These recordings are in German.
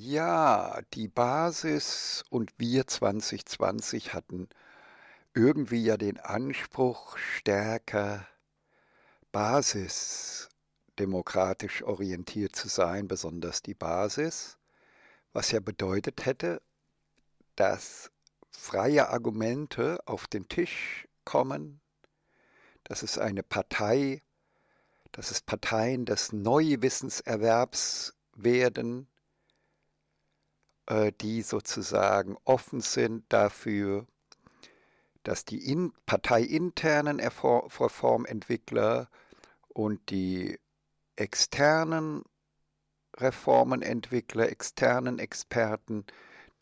Ja, die Basis und wir 2020 hatten irgendwie ja den Anspruch, stärker basisdemokratisch orientiert zu sein, besonders die Basis, was ja bedeutet hätte, dass freie Argumente auf den Tisch kommen, dass es eine Partei, dass es Parteien des Neuwissenserwerbs werden, äh, die sozusagen offen sind dafür, dass die in, parteiinternen Reformentwickler und die externen Reformenentwickler, externen Experten,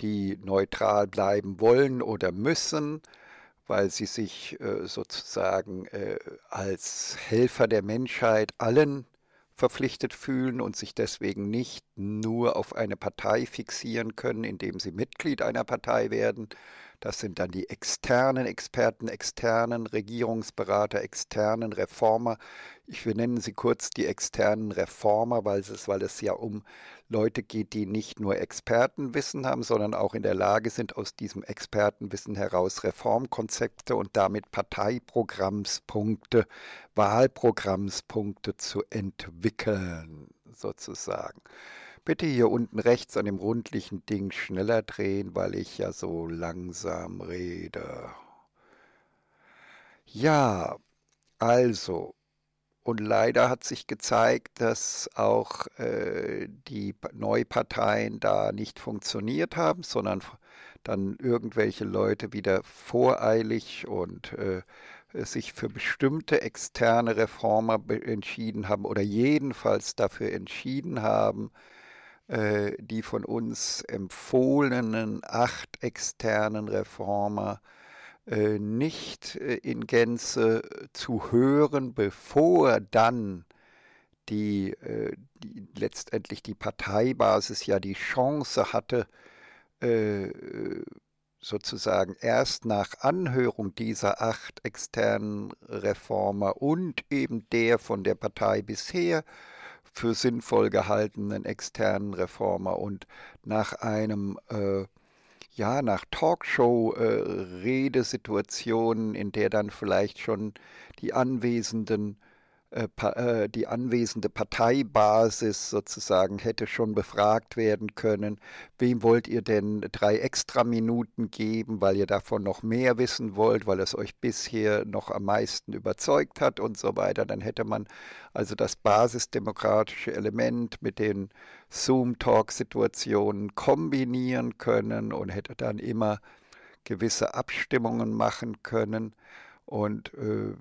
die neutral bleiben wollen oder müssen, weil sie sich äh, sozusagen äh, als Helfer der Menschheit allen verpflichtet fühlen und sich deswegen nicht nur auf eine Partei fixieren können, indem sie Mitglied einer Partei werden, das sind dann die externen Experten, externen Regierungsberater, externen Reformer. Ich wir nennen sie kurz die externen Reformer, weil es, weil es ja um Leute geht, die nicht nur Expertenwissen haben, sondern auch in der Lage sind, aus diesem Expertenwissen heraus Reformkonzepte und damit Parteiprogrammspunkte, Wahlprogrammspunkte zu entwickeln, sozusagen. Bitte hier unten rechts an dem rundlichen Ding schneller drehen, weil ich ja so langsam rede. Ja, also, und leider hat sich gezeigt, dass auch äh, die Neuparteien da nicht funktioniert haben, sondern dann irgendwelche Leute wieder voreilig und äh, äh sich für bestimmte externe Reformer entschieden haben oder jedenfalls dafür entschieden haben, äh, die von uns empfohlenen acht externen Reformer äh, nicht äh, in Gänze zu hören, bevor dann die, die, letztendlich die Parteibasis ja die Chance hatte, sozusagen erst nach Anhörung dieser acht externen Reformer und eben der von der Partei bisher für sinnvoll gehaltenen externen Reformer und nach einem äh, ja, nach Talkshow-Redesituationen, äh, in der dann vielleicht schon die Anwesenden äh, äh, die anwesende Parteibasis sozusagen hätte schon befragt werden können. Wem wollt ihr denn drei extra Minuten geben, weil ihr davon noch mehr wissen wollt, weil es euch bisher noch am meisten überzeugt hat und so weiter? Dann hätte man also das basisdemokratische Element mit den Zoom-Talk-Situationen kombinieren können und hätte dann immer gewisse Abstimmungen machen können. Und äh,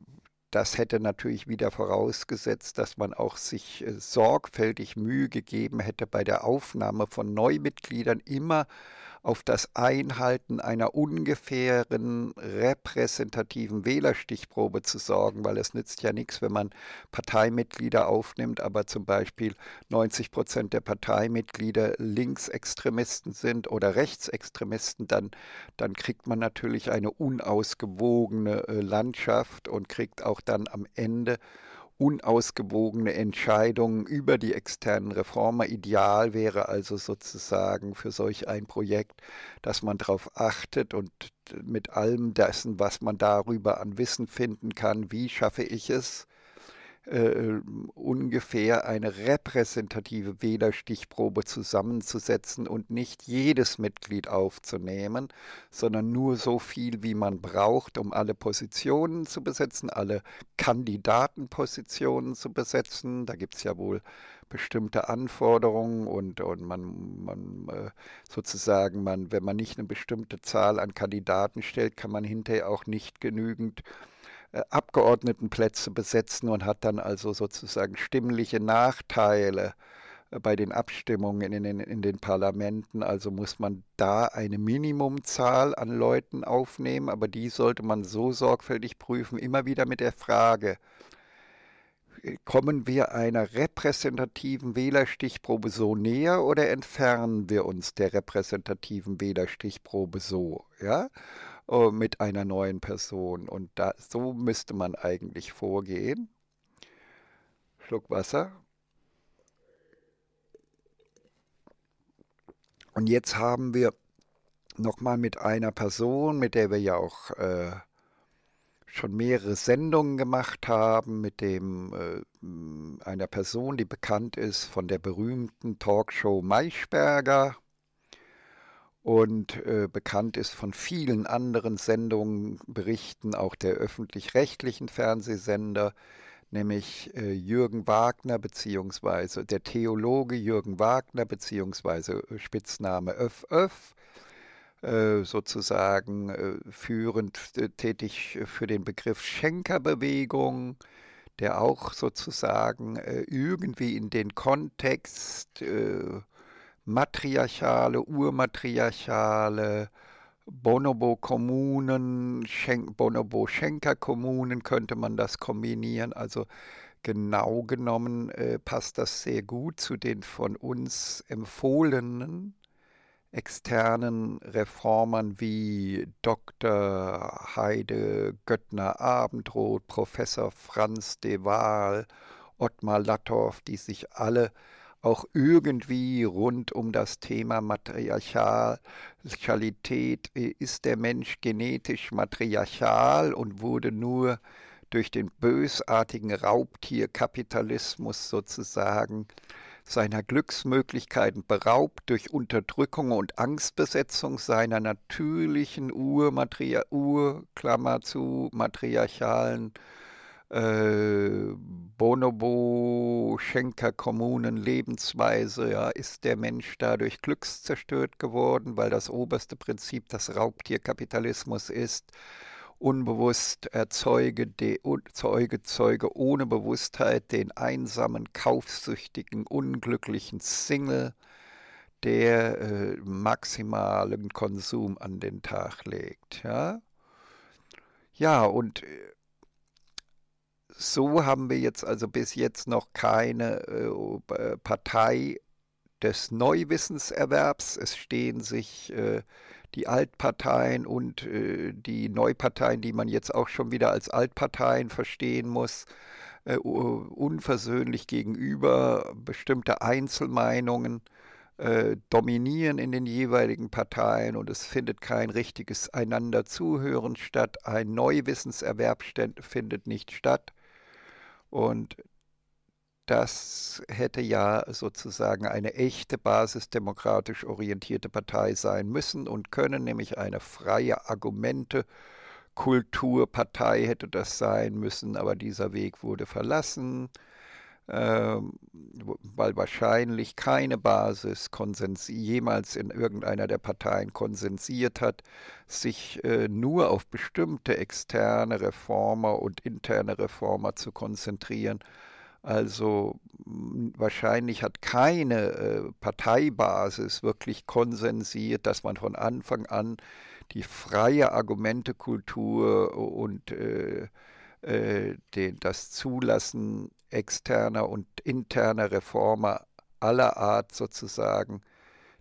das hätte natürlich wieder vorausgesetzt, dass man auch sich äh, sorgfältig Mühe gegeben hätte, bei der Aufnahme von Neumitgliedern immer auf das Einhalten einer ungefähren repräsentativen Wählerstichprobe zu sorgen, weil es nützt ja nichts, wenn man Parteimitglieder aufnimmt, aber zum Beispiel 90 Prozent der Parteimitglieder Linksextremisten sind oder Rechtsextremisten, dann, dann kriegt man natürlich eine unausgewogene äh, Landschaft und kriegt auch dann am Ende unausgewogene Entscheidungen über die externen Reformer. Ideal wäre also sozusagen für solch ein Projekt, dass man darauf achtet und mit allem dessen, was man darüber an Wissen finden kann, wie schaffe ich es, äh, ähm, ungefähr eine repräsentative Wählerstichprobe zusammenzusetzen und nicht jedes Mitglied aufzunehmen, sondern nur so viel, wie man braucht, um alle Positionen zu besetzen, alle Kandidatenpositionen zu besetzen. Da gibt es ja wohl bestimmte Anforderungen und, und man, man äh, sozusagen, man, wenn man nicht eine bestimmte Zahl an Kandidaten stellt, kann man hinterher auch nicht genügend äh, Abgeordnetenplätze besetzen und hat dann also sozusagen stimmliche Nachteile äh, bei den Abstimmungen in den, in den Parlamenten. Also muss man da eine Minimumzahl an Leuten aufnehmen, aber die sollte man so sorgfältig prüfen, immer wieder mit der Frage, äh, kommen wir einer repräsentativen Wählerstichprobe so näher oder entfernen wir uns der repräsentativen Wählerstichprobe so? Ja? Äh, mit einer neuen Person. Und da, so müsste man eigentlich vorgehen. Schluck Wasser. Und jetzt haben wir nochmal mit einer Person, mit der wir ja auch äh, schon mehrere Sendungen gemacht haben, mit dem äh, einer Person, die bekannt ist von der berühmten Talkshow Maischberger und äh, bekannt ist von vielen anderen Sendungen, Berichten auch der öffentlich-rechtlichen Fernsehsender, nämlich äh, Jürgen Wagner beziehungsweise der Theologe Jürgen Wagner beziehungsweise äh, Spitzname Öff Öff äh, sozusagen äh, führend äh, tätig für den Begriff Schenkerbewegung, der auch sozusagen irgendwie in den Kontext matriarchale, urmatriarchale Bonobo-Kommunen, Schen Bonobo-Schenker-Kommunen könnte man das kombinieren. Also genau genommen äh, passt das sehr gut zu den von uns empfohlenen externen Reformern wie Dr. Heide Göttner Abendroth, Professor Franz de Waal, Ottmar Lattorf, die sich alle auch irgendwie rund um das Thema Matriarchalität. Äh, ist der Mensch genetisch matriarchal und wurde nur durch den bösartigen Raubtierkapitalismus sozusagen seiner Glücksmöglichkeiten beraubt durch Unterdrückung und Angstbesetzung seiner natürlichen Urmatria Urklammer zu matriarchalen äh, Bonobo, Schenker Kommunen, Lebensweise, ja, ist der Mensch dadurch glückszerstört geworden, weil das oberste Prinzip das Raubtierkapitalismus ist, unbewusst erzeuge, de, zeuge, zeuge ohne Bewusstheit den einsamen, kaufsüchtigen, unglücklichen Single, der äh, maximalen Konsum an den Tag legt, ja. Ja, und äh, so haben wir jetzt also bis jetzt noch keine äh, Partei des Neuwissenserwerbs. Es stehen sich äh, die Altparteien und äh, die Neuparteien, die man jetzt auch schon wieder als Altparteien verstehen muss, äh, unversöhnlich gegenüber. Bestimmte Einzelmeinungen äh, dominieren in den jeweiligen Parteien und es findet kein richtiges Einanderzuhören statt. Ein Neuwissenserwerb findet nicht statt. Und das hätte ja sozusagen eine echte basisdemokratisch orientierte Partei sein müssen und können, nämlich eine freie Argumente. Kulturpartei hätte das sein müssen, aber dieser Weg wurde verlassen. Ähm, weil wahrscheinlich keine Basis Konsens jemals in irgendeiner der Parteien konsensiert hat, sich äh, nur auf bestimmte externe Reformer und interne Reformer zu konzentrieren. Also wahrscheinlich hat keine äh, Parteibasis wirklich konsensiert, dass man von Anfang an die freie Argumentekultur und äh, äh, den, das Zulassen externer und interner Reformer aller Art sozusagen,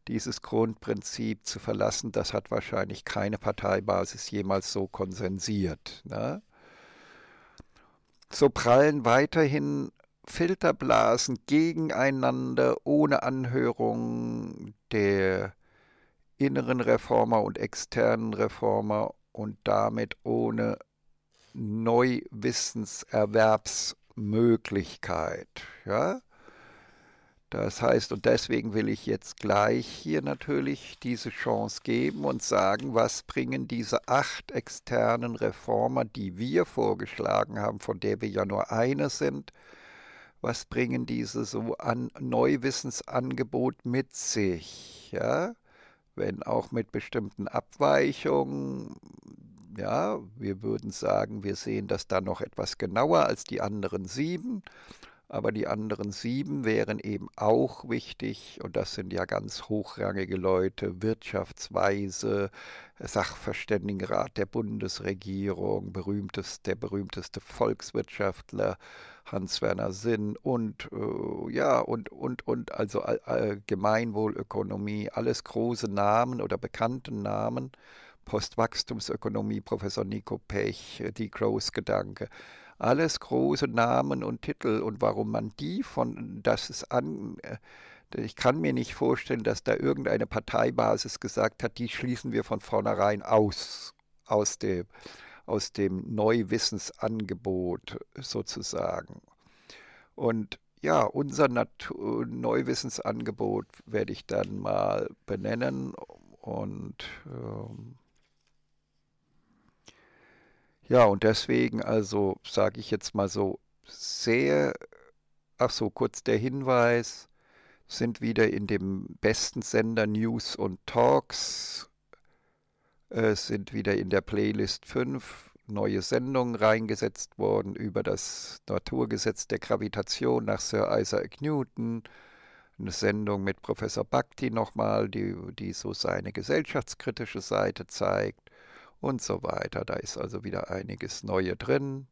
dieses Grundprinzip zu verlassen, das hat wahrscheinlich keine Parteibasis jemals so konsensiert. Ne? So prallen weiterhin Filterblasen gegeneinander ohne Anhörung der inneren Reformer und externen Reformer und damit ohne Neuwissenserwerbsmöglichkeit. Ja? Das heißt, und deswegen will ich jetzt gleich hier natürlich diese Chance geben und sagen, was bringen diese acht externen Reformer, die wir vorgeschlagen haben, von der wir ja nur eine sind, was bringen diese so an Neuwissensangebot mit sich? Ja? Wenn auch mit bestimmten Abweichungen, ja, wir würden sagen, wir sehen das da noch etwas genauer als die anderen sieben. Aber die anderen sieben wären eben auch wichtig, und das sind ja ganz hochrangige Leute, Wirtschaftsweise, Sachverständigenrat der Bundesregierung, berühmtes, der berühmteste Volkswirtschaftler Hans-Werner Sinn und äh, ja, und, und, und, also äh, Gemeinwohlökonomie, alles große Namen oder bekannte Namen. Postwachstumsökonomie, Professor Nico Pech, äh, die Growth gedanke Alles große Namen und Titel und warum man die von, das ist an, äh, ich kann mir nicht vorstellen, dass da irgendeine Parteibasis gesagt hat, die schließen wir von vornherein aus, aus dem, aus dem Neuwissensangebot sozusagen. Und ja, unser Natur Neuwissensangebot werde ich dann mal benennen und ähm, ja, und deswegen, also sage ich jetzt mal so, sehr, ach so, kurz der Hinweis, sind wieder in dem besten Sender News und Talks, äh, sind wieder in der Playlist 5 neue Sendungen reingesetzt worden über das Naturgesetz der Gravitation nach Sir Isaac Newton. Eine Sendung mit Professor Bhakti nochmal, die, die so seine gesellschaftskritische Seite zeigt und so weiter. Da ist also wieder einiges Neue drin.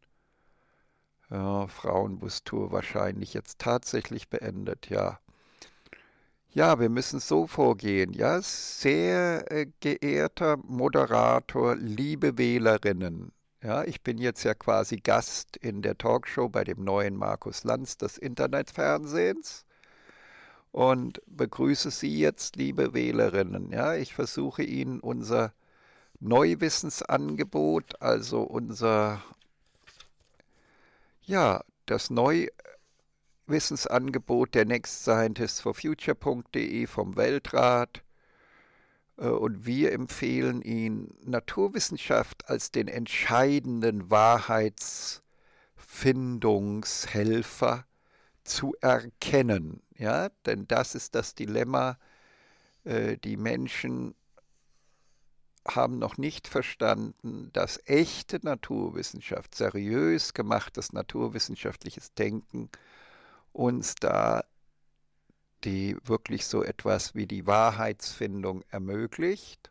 Ja, Frauenbus-Tour wahrscheinlich jetzt tatsächlich beendet, ja. Ja, wir müssen so vorgehen, ja. Sehr äh, geehrter Moderator, liebe Wählerinnen, ja, ich bin jetzt ja quasi Gast in der Talkshow bei dem neuen Markus Lanz des Internetfernsehens und begrüße Sie jetzt, liebe Wählerinnen. Ja, ich versuche Ihnen unser Neuwissensangebot, also unser, ja, das Neuwissensangebot der Next Scientists for Future.de vom Weltrat. Äh, und wir empfehlen Ihnen Naturwissenschaft als den entscheidenden Wahrheitsfindungshelfer zu erkennen. Ja, denn das ist das Dilemma. Äh, die Menschen haben noch nicht verstanden, dass echte Naturwissenschaft, seriös gemachtes naturwissenschaftliches Denken uns da die wirklich so etwas wie die Wahrheitsfindung ermöglicht.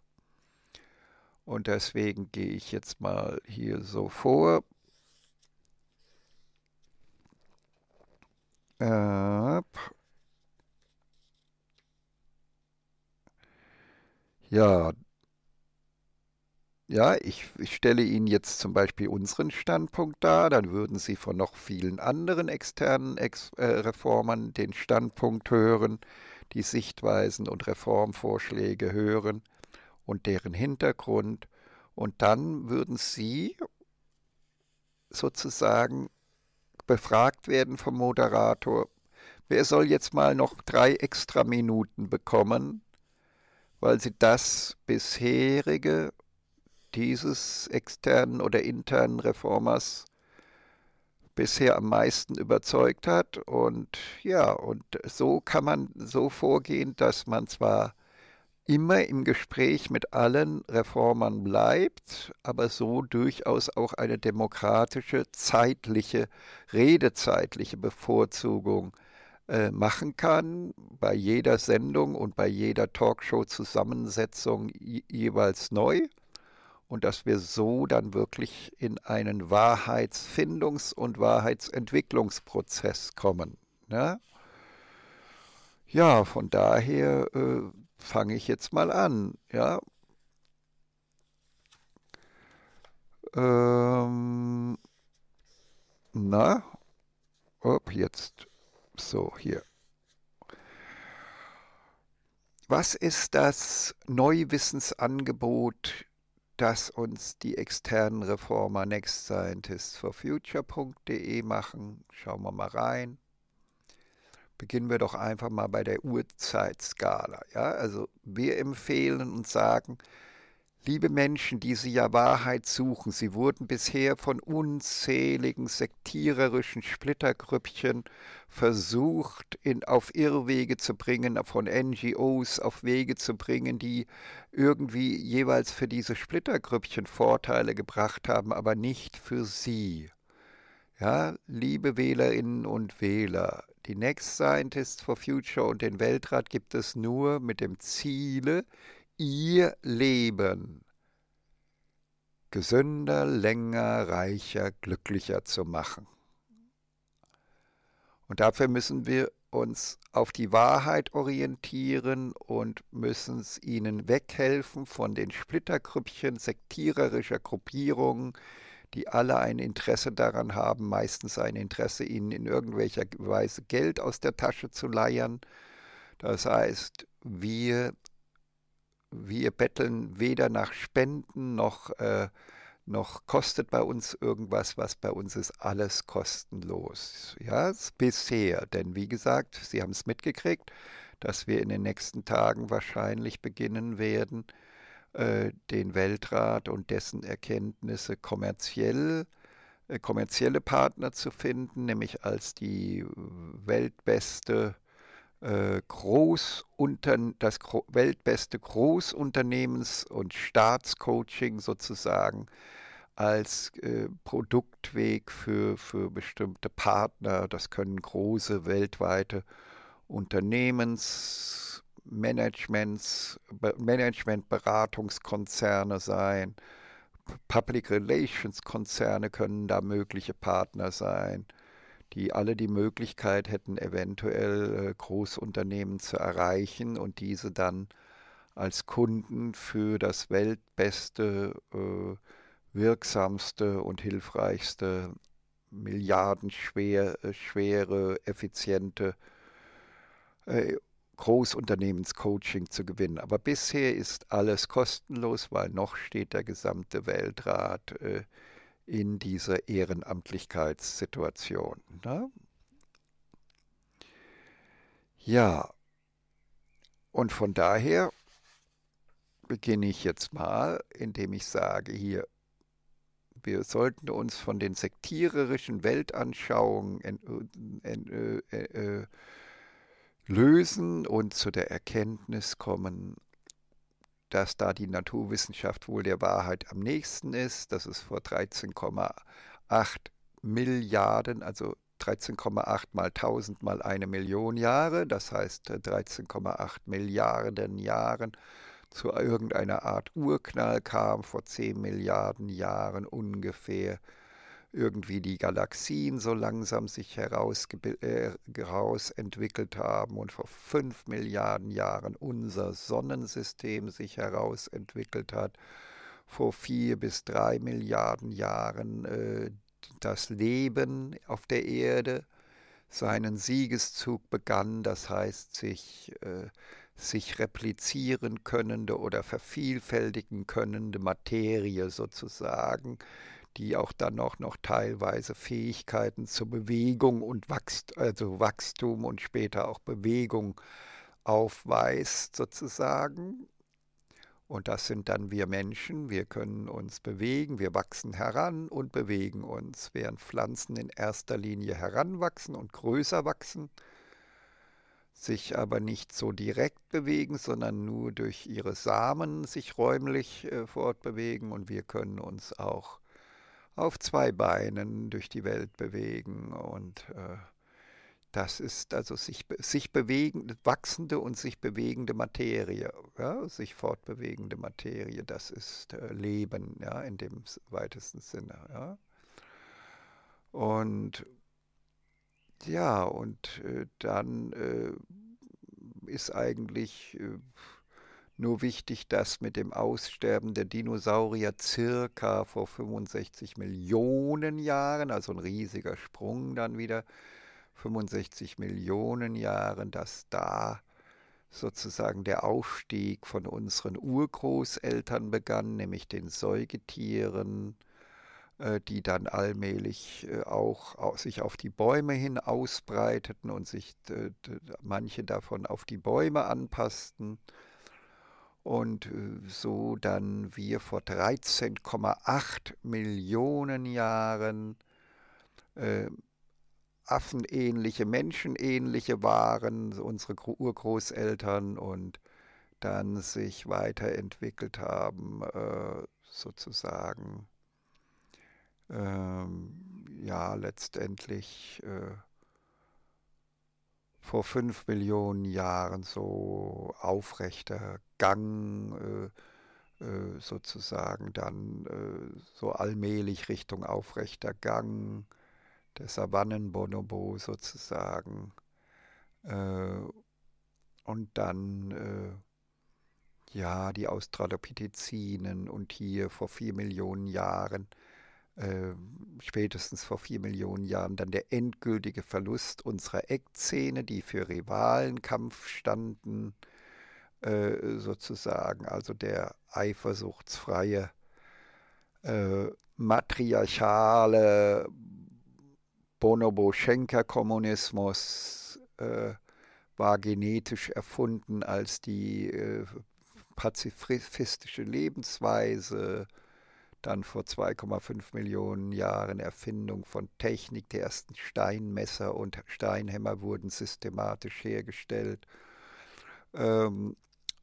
Und deswegen gehe ich jetzt mal hier so vor. Ab. Ja, ja, ich, ich, stelle Ihnen jetzt zum Beispiel unseren Standpunkt dar, dann würden Sie von noch vielen anderen externen Ex äh, Reformern den Standpunkt hören, die Sichtweisen und Reformvorschläge hören und deren Hintergrund. Und dann würden Sie sozusagen befragt werden vom Moderator, wer soll jetzt mal noch drei extra Minuten bekommen, weil Sie das bisherige dieses externen oder internen Reformers bisher am meisten überzeugt hat. Und ja, und so kann man so vorgehen, dass man zwar immer im Gespräch mit allen Reformern bleibt, aber so durchaus auch eine demokratische, zeitliche, redezeitliche Bevorzugung äh, machen kann, bei jeder Sendung und bei jeder Talkshow-Zusammensetzung jeweils neu und dass wir so dann wirklich in einen Wahrheitsfindungs- und Wahrheitsentwicklungsprozess kommen. Ne? Ja, von daher äh, fange ich jetzt mal an. Ja. Ähm, na, ob jetzt so hier. Was ist das Neuwissensangebot dass uns die externen Reformer Next Scientists for Future.de machen. Schauen wir mal rein. Beginnen wir doch einfach mal bei der Uhrzeitskala. Ja? Also wir empfehlen und sagen, Liebe Menschen, die Sie ja Wahrheit suchen, Sie wurden bisher von unzähligen sektiererischen Splittergrüppchen versucht, in, auf Irrwege zu bringen, von NGOs auf Wege zu bringen, die irgendwie jeweils für diese Splittergrüppchen Vorteile gebracht haben, aber nicht für Sie. Ja, liebe Wählerinnen und Wähler, die Next Scientists for Future und den Weltrat gibt es nur mit dem Ziele, ihr Leben gesünder, länger, reicher, glücklicher zu machen. Und dafür müssen wir uns auf die Wahrheit orientieren und müssen es ihnen weghelfen von den Splitterkrüppchen sektiererischer Gruppierungen, die alle ein Interesse daran haben, meistens ein Interesse, ihnen in irgendwelcher Weise Geld aus der Tasche zu leiern. Das heißt, wir wir betteln weder nach Spenden noch, äh, noch kostet bei uns irgendwas, was bei uns ist alles kostenlos. Ja, bisher. Denn wie gesagt, Sie haben es mitgekriegt, dass wir in den nächsten Tagen wahrscheinlich beginnen werden, äh, den Weltrat und dessen Erkenntnisse kommerziell äh, kommerzielle Partner zu finden, nämlich als die weltbeste äh, Großunter das Gro weltbeste Großunternehmens- und Staatscoaching sozusagen als äh, Produktweg für, für bestimmte Partner. Das können große weltweite Unternehmensmanagements, Be Managementberatungskonzerne sein. Public Relations Konzerne können da mögliche Partner sein die alle die Möglichkeit hätten, eventuell äh, Großunternehmen zu erreichen und diese dann als Kunden für das weltbeste, äh, wirksamste und hilfreichste, milliardenschwere, äh, schwere, effiziente Großunternehmenscoaching zu gewinnen. Aber bisher ist alles kostenlos, weil noch steht der gesamte Weltrat in dieser Ehrenamtlichkeitssituation. Ne? Ja, und von daher beginne ich jetzt mal, indem ich sage hier, wir sollten uns von den sektiererischen Weltanschauungen in, in, in, äh, äh, lösen und zu der Erkenntnis kommen, dass da die Naturwissenschaft wohl der Wahrheit am nächsten ist. dass es vor 13,8 Milliarden, also 13,8 mal 1000 mal eine Million Jahre, das heißt 13,8 äh, Milliarden Jahren zu irgendeiner Art Urknall kam vor 10 Milliarden Jahren ungefähr irgendwie die Galaxien so langsam sich äh, herausentwickelt äh, haben und vor fünf Milliarden Jahren unser Sonnensystem sich herausentwickelt hat, vor vier bis drei Milliarden Jahren äh, das Leben auf der Erde seinen Siegeszug begann, das heißt sich, äh, sich replizieren könnende oder vervielfältigen könnende Materie sozusagen die auch dann auch noch teilweise Fähigkeiten zur Bewegung und Wachst also Wachstum und später auch Bewegung aufweist sozusagen. Und das sind dann wir Menschen. Wir können uns bewegen, wir wachsen heran und bewegen uns, während Pflanzen in erster Linie heranwachsen und größer wachsen, sich aber nicht so direkt bewegen, sondern nur durch ihre Samen sich räumlich äh, fortbewegen. Und wir können uns auch auf zwei Beinen durch die Welt bewegen und äh, das ist also sich, sich bewegende, wachsende und sich bewegende Materie, ja, sich fortbewegende Materie, das ist äh, Leben, ja, in dem weitesten Sinne, ja. Und ja, und äh, dann äh, ist eigentlich äh, nur wichtig, dass mit dem Aussterben der Dinosaurier circa vor 65 Millionen Jahren, also ein riesiger Sprung dann wieder, 65 Millionen Jahren, dass da sozusagen der Aufstieg von unseren Urgroßeltern begann, nämlich den Säugetieren, äh, die dann allmählich äh, auch sich auf die Bäume hin ausbreiteten und sich manche davon auf die Bäume anpassten und äh, so dann wir vor 13,8 Millionen Jahren äh, affenähnliche, menschenähnliche waren, unsere Urgroßeltern und dann sich weiterentwickelt haben, äh, sozusagen, ähm, ja, letztendlich äh, vor fünf Millionen Jahren so aufrechter Gang äh, äh, sozusagen dann äh, so allmählich Richtung aufrechter Gang der Savannenbonobo sozusagen äh, und dann äh, ja die Australopithecinen und hier vor vier Millionen Jahren ähm, spätestens vor vier Millionen Jahren dann der endgültige Verlust unserer Eckzähne, die für Rivalenkampf standen, äh, sozusagen, also der eifersuchtsfreie, äh, matriarchale Bonobo-Schenker-Kommunismus äh, war genetisch erfunden als die äh, pazifistische Lebensweise dann vor 2,5 Millionen Jahren Erfindung von Technik. Die ersten Steinmesser und Steinhämmer wurden systematisch hergestellt. Ähm,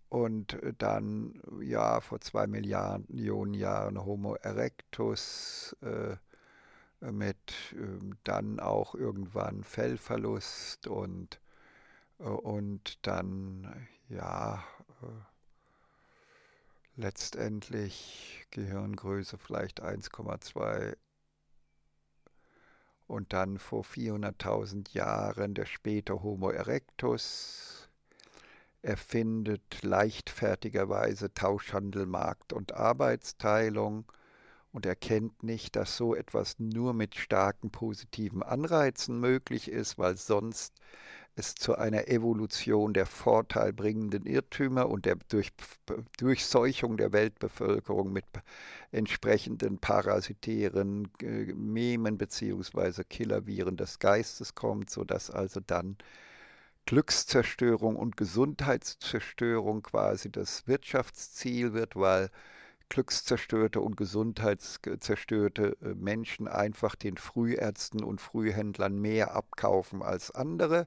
und dann, ja, vor zwei Millionen Jahren Homo erectus äh, mit ähm, dann auch irgendwann Fellverlust und, äh, und dann, ja, äh, letztendlich Gehirngröße vielleicht 1,2 und dann vor 400.000 Jahren der späte Homo erectus erfindet leichtfertigerweise Tauschhandel, Markt und Arbeitsteilung und erkennt nicht, dass so etwas nur mit starken positiven Anreizen möglich ist, weil sonst es zu einer Evolution der vorteilbringenden Irrtümer und der durch, Durchseuchung der Weltbevölkerung mit entsprechenden parasitären Memen bzw. Killerviren des Geistes kommt, sodass also dann Glückszerstörung und Gesundheitszerstörung quasi das Wirtschaftsziel wird, weil glückszerstörte und gesundheitszerstörte äh, Menschen einfach den Frühärzten und Frühhändlern mehr abkaufen als andere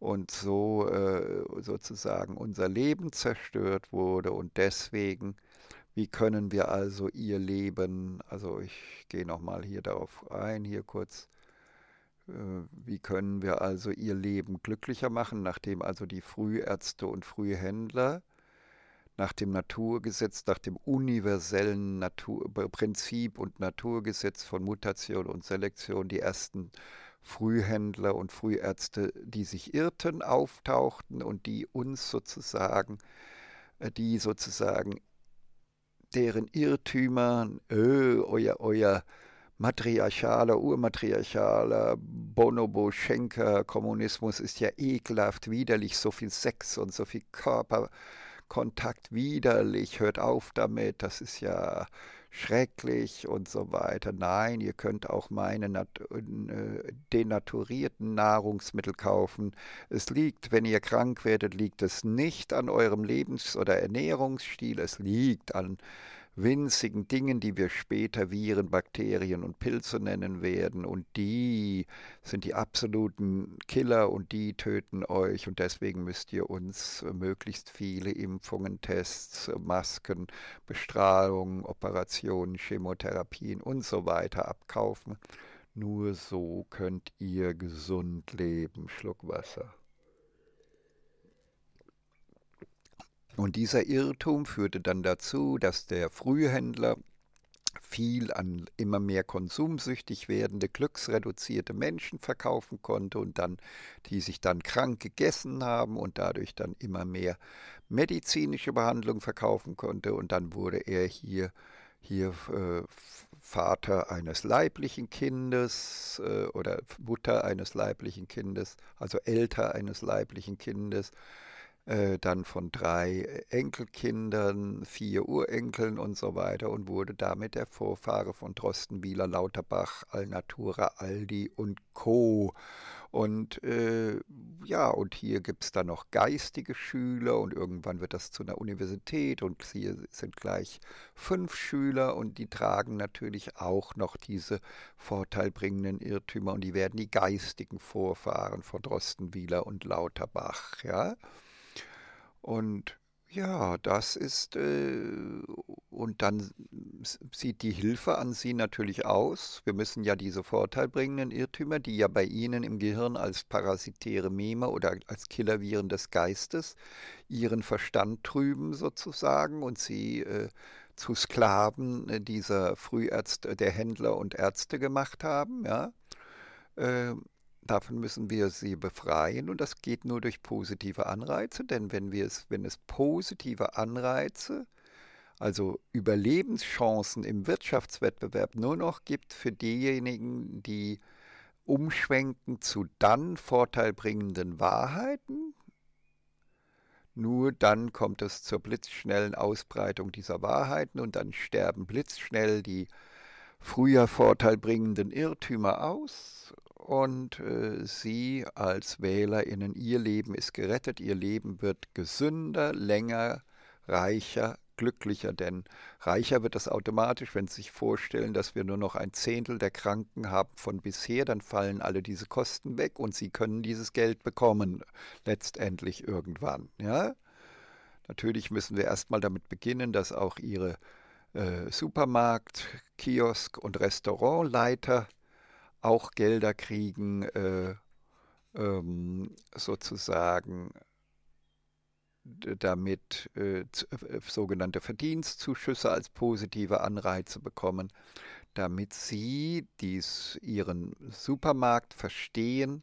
und so äh, sozusagen unser Leben zerstört wurde und deswegen, wie können wir also ihr Leben, also ich gehe nochmal hier darauf ein, hier kurz, äh, wie können wir also ihr Leben glücklicher machen, nachdem also die Frühärzte und Frühhändler nach dem Naturgesetz, nach dem universellen Natur Prinzip und Naturgesetz von Mutation und Selektion die ersten Frühhändler und Frühärzte, die sich irrten, auftauchten und die uns sozusagen, äh, die sozusagen deren Irrtümer, öh, äh, euer, euer matriarchaler, urmatriarchaler, Bonobo, Schenker, Kommunismus ist ja ekelhaft, widerlich, so viel Sex und so viel Körperkontakt, widerlich, hört auf damit, das ist ja schrecklich und so weiter. Nein, ihr könnt auch meine nat äh, denaturierten Nahrungsmittel kaufen. Es liegt, wenn ihr krank werdet, liegt es nicht an eurem Lebens- oder Ernährungsstil, es liegt an winzigen Dingen, die wir später Viren, Bakterien und Pilze nennen werden. Und die sind die absoluten Killer und die töten euch. Und deswegen müsst ihr uns äh, möglichst viele Impfungen, Tests, äh, Masken, Bestrahlungen, Operationen, Chemotherapien und so weiter abkaufen. Nur so könnt ihr gesund leben. Schluck Wasser. Und dieser Irrtum führte dann dazu, dass der Frühhändler viel an immer mehr konsumsüchtig werdende, glücksreduzierte Menschen verkaufen konnte und dann, die sich dann krank gegessen haben und dadurch dann immer mehr medizinische Behandlung verkaufen konnte. Und dann wurde er hier, hier äh, Vater eines leiblichen Kindes äh, oder Mutter eines leiblichen Kindes, also Elter eines leiblichen Kindes äh, dann von drei äh, Enkelkindern, vier Urenkeln und so weiter und wurde damit der Vorfahre von Drosten, Wieler, Lauterbach, Alnatura, Aldi und Co. Und äh, ja, und hier gibt es dann noch geistige Schüler und irgendwann wird das zu einer Universität und hier sind gleich fünf Schüler und die tragen natürlich auch noch diese vorteilbringenden Irrtümer und die werden die geistigen Vorfahren von Drosten, Wieler und Lauterbach, ja. Und ja, das ist, äh, und dann sieht die Hilfe an Sie natürlich aus. Wir müssen ja diese vorteilbringenden Irrtümer, die ja bei Ihnen im Gehirn als parasitäre Meme oder als Killerviren des Geistes Ihren Verstand trüben sozusagen und Sie äh, zu Sklaven äh, dieser Frühärzte, der Händler und Ärzte gemacht haben, ja. Äh, davon müssen wir sie befreien und das geht nur durch positive Anreize, denn wenn wir es, wenn es positive Anreize, also Überlebenschancen im Wirtschaftswettbewerb nur noch gibt für diejenigen, die umschwenken zu dann vorteilbringenden Wahrheiten, nur dann kommt es zur blitzschnellen Ausbreitung dieser Wahrheiten und dann sterben blitzschnell die früher vorteilbringenden Irrtümer aus und äh, Sie als WählerInnen, Ihr Leben ist gerettet, Ihr Leben wird gesünder, länger, reicher, glücklicher, denn reicher wird das automatisch, wenn Sie sich vorstellen, dass wir nur noch ein Zehntel der Kranken haben von bisher, dann fallen alle diese Kosten weg und Sie können dieses Geld bekommen, letztendlich irgendwann. Ja? Natürlich müssen wir erstmal damit beginnen, dass auch Ihre äh, Supermarkt, Kiosk und Restaurantleiter auch Gelder kriegen, äh, ähm, sozusagen damit äh, äh sogenannte Verdienstzuschüsse als positive Anreize bekommen, damit sie dies, ihren Supermarkt verstehen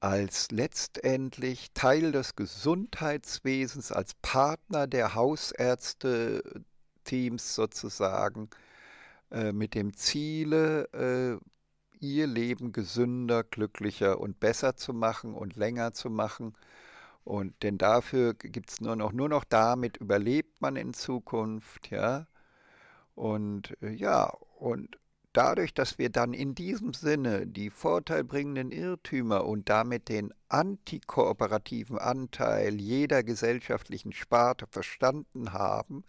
als letztendlich Teil des Gesundheitswesens, als Partner der Hausärzte-Teams sozusagen, äh, mit dem Ziele, äh, ihr Leben gesünder, glücklicher und besser zu machen und länger zu machen. Und denn dafür gibt es nur noch, nur noch damit überlebt man in Zukunft, ja. Und äh, ja, und dadurch, dass wir dann in diesem Sinne die vorteilbringenden Irrtümer und damit den antikooperativen Anteil jeder gesellschaftlichen Sparte verstanden haben,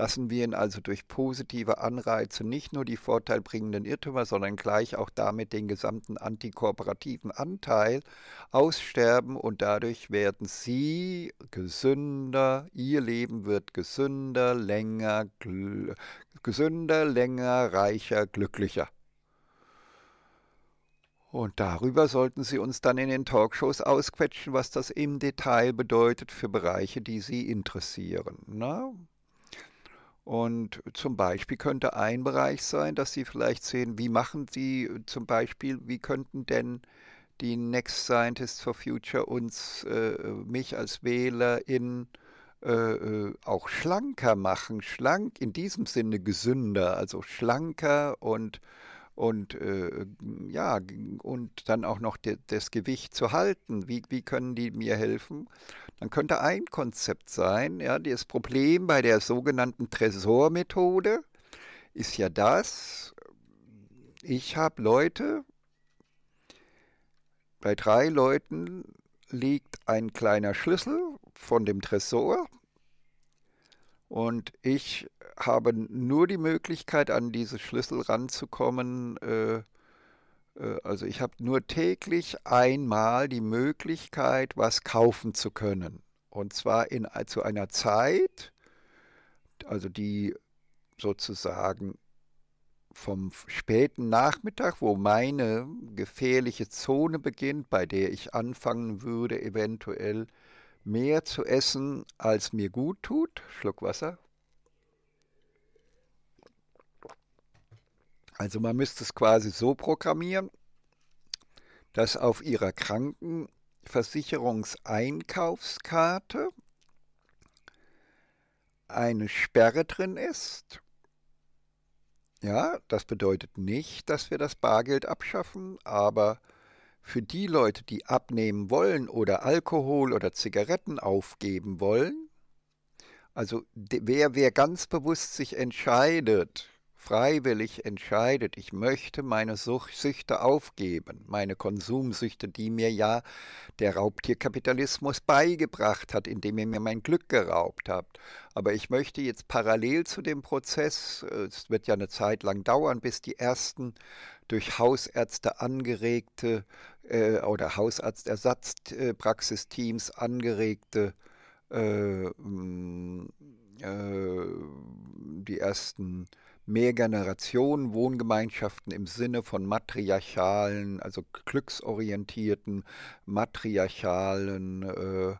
Lassen wir ihn also durch positive Anreize nicht nur die vorteilbringenden Irrtümer, sondern gleich auch damit den gesamten antikooperativen Anteil aussterben und dadurch werden Sie gesünder, Ihr Leben wird gesünder, länger, gesünder, länger, reicher, glücklicher. Und darüber sollten Sie uns dann in den Talkshows ausquetschen, was das im Detail bedeutet für Bereiche, die Sie interessieren. Na? Ne? Und zum Beispiel könnte ein Bereich sein, dass Sie vielleicht sehen, wie machen Sie äh, zum Beispiel, wie könnten denn die Next Scientists for Future uns, äh, äh mich als Wählerin äh, äh, auch schlanker machen, schlank in diesem Sinne gesünder, also schlanker und und, äh, ja, und dann auch noch de, das Gewicht zu halten. Wie, wie können die mir helfen? Dann könnte ein Konzept sein, ja, das Problem bei der sogenannten Tresormethode ist ja das, ich habe Leute, bei drei Leuten liegt ein kleiner Schlüssel von dem Tresor und ich habe nur die Möglichkeit, an diese Schlüssel ranzukommen. Äh, äh, also ich habe nur täglich einmal die Möglichkeit, was kaufen zu können. Und zwar in, äh, zu einer Zeit, also die sozusagen vom späten Nachmittag, wo meine gefährliche Zone beginnt, bei der ich anfangen würde, eventuell mehr zu essen, als mir gut tut, Schluck Wasser. Also man müsste es quasi so programmieren, dass auf ihrer Krankenversicherungseinkaufskarte eine Sperre drin ist. Ja, das bedeutet nicht, dass wir das Bargeld abschaffen, aber für die Leute, die abnehmen wollen oder Alkohol oder Zigaretten aufgeben wollen, also wer, wer ganz bewusst sich entscheidet, freiwillig entscheidet, ich möchte meine Such Süchte aufgeben, meine Konsumsüchte, die mir ja der Raubtierkapitalismus beigebracht hat, indem ihr mir mein Glück geraubt habt. Aber ich möchte jetzt parallel zu dem Prozess, es wird ja eine Zeit lang dauern, bis die ersten durch Hausärzte angeregte äh, oder Hausarztersatzpraxisteams angeregte, äh, äh, die ersten Mehrgenerationen Wohngemeinschaften im Sinne von matriarchalen, also glücksorientierten, matriarchalen äh,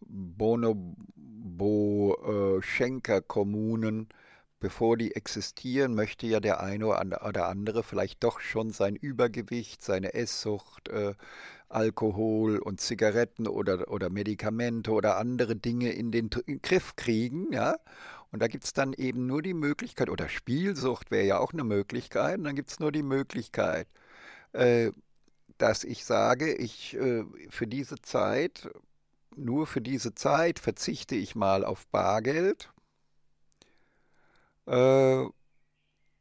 Bonobo-Schenker-Kommunen äh, bevor die existieren, möchte ja der eine oder andere vielleicht doch schon sein Übergewicht, seine Esssucht, äh, Alkohol und Zigaretten oder, oder Medikamente oder andere Dinge in den Griff kriegen. Ja? Und da gibt es dann eben nur die Möglichkeit, oder Spielsucht wäre ja auch eine Möglichkeit, und dann gibt es nur die Möglichkeit, äh, dass ich sage, ich äh, für diese Zeit, nur für diese Zeit verzichte ich mal auf Bargeld äh,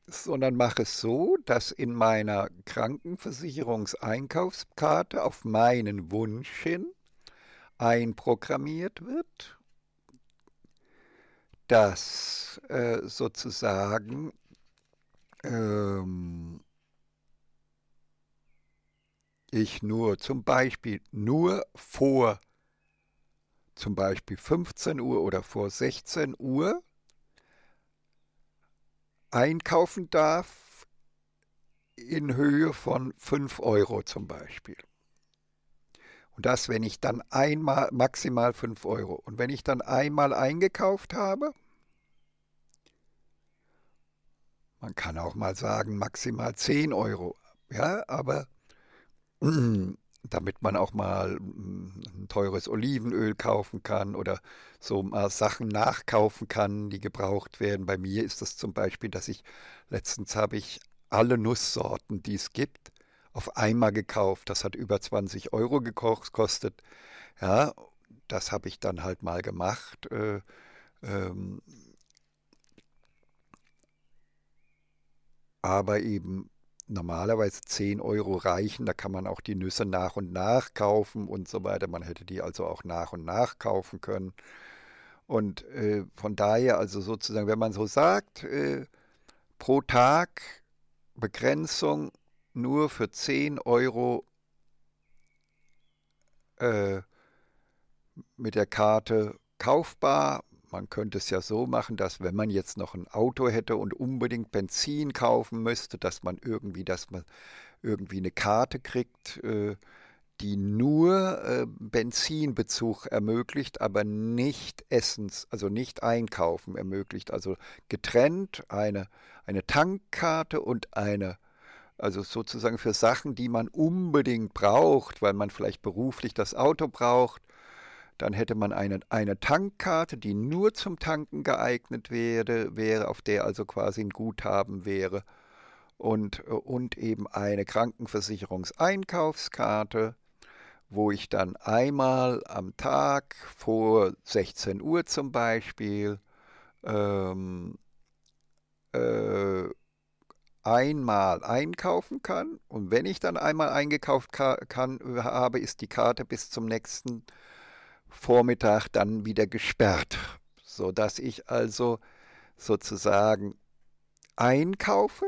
sondern mache es so, dass in meiner Krankenversicherungseinkaufskarte auf meinen Wunsch hin einprogrammiert wird, dass äh, sozusagen ähm, ich nur zum Beispiel nur vor zum Beispiel 15 Uhr oder vor 16 Uhr einkaufen darf in Höhe von 5 Euro zum Beispiel. Und das, wenn ich dann einmal maximal 5 Euro. Und wenn ich dann einmal eingekauft habe, man kann auch mal sagen maximal 10 Euro. Ja, aber damit man auch mal mm, ein teures Olivenöl kaufen kann oder so mal Sachen nachkaufen kann, die gebraucht werden. Bei mir ist das zum Beispiel, dass ich letztens habe ich alle Nusssorten, die es gibt, auf einmal gekauft. Das hat über 20 Euro gekostet. Ja, das habe ich dann halt mal gemacht. Äh, ähm, aber eben normalerweise 10 Euro reichen. Da kann man auch die Nüsse nach und nach kaufen und so weiter. Man hätte die also auch nach und nach kaufen können. Und äh, von daher, also sozusagen, wenn man so sagt, äh, pro Tag Begrenzung nur für 10 Euro äh, mit der Karte kaufbar man könnte es ja so machen, dass wenn man jetzt noch ein Auto hätte und unbedingt Benzin kaufen müsste, dass man irgendwie, dass man irgendwie eine Karte kriegt, äh, die nur äh, Benzinbezug ermöglicht, aber nicht Essens, also nicht Einkaufen ermöglicht. Also getrennt eine, eine Tankkarte und eine also sozusagen für Sachen, die man unbedingt braucht, weil man vielleicht beruflich das Auto braucht dann hätte man eine, eine Tankkarte, die nur zum Tanken geeignet wäre, wäre, auf der also quasi ein Guthaben wäre. Und, und eben eine Krankenversicherungseinkaufskarte, wo ich dann einmal am Tag vor 16 Uhr zum Beispiel ähm, äh, einmal einkaufen kann. Und wenn ich dann einmal eingekauft kann, habe, ist die Karte bis zum nächsten Vormittag dann wieder gesperrt, sodass ich also sozusagen einkaufe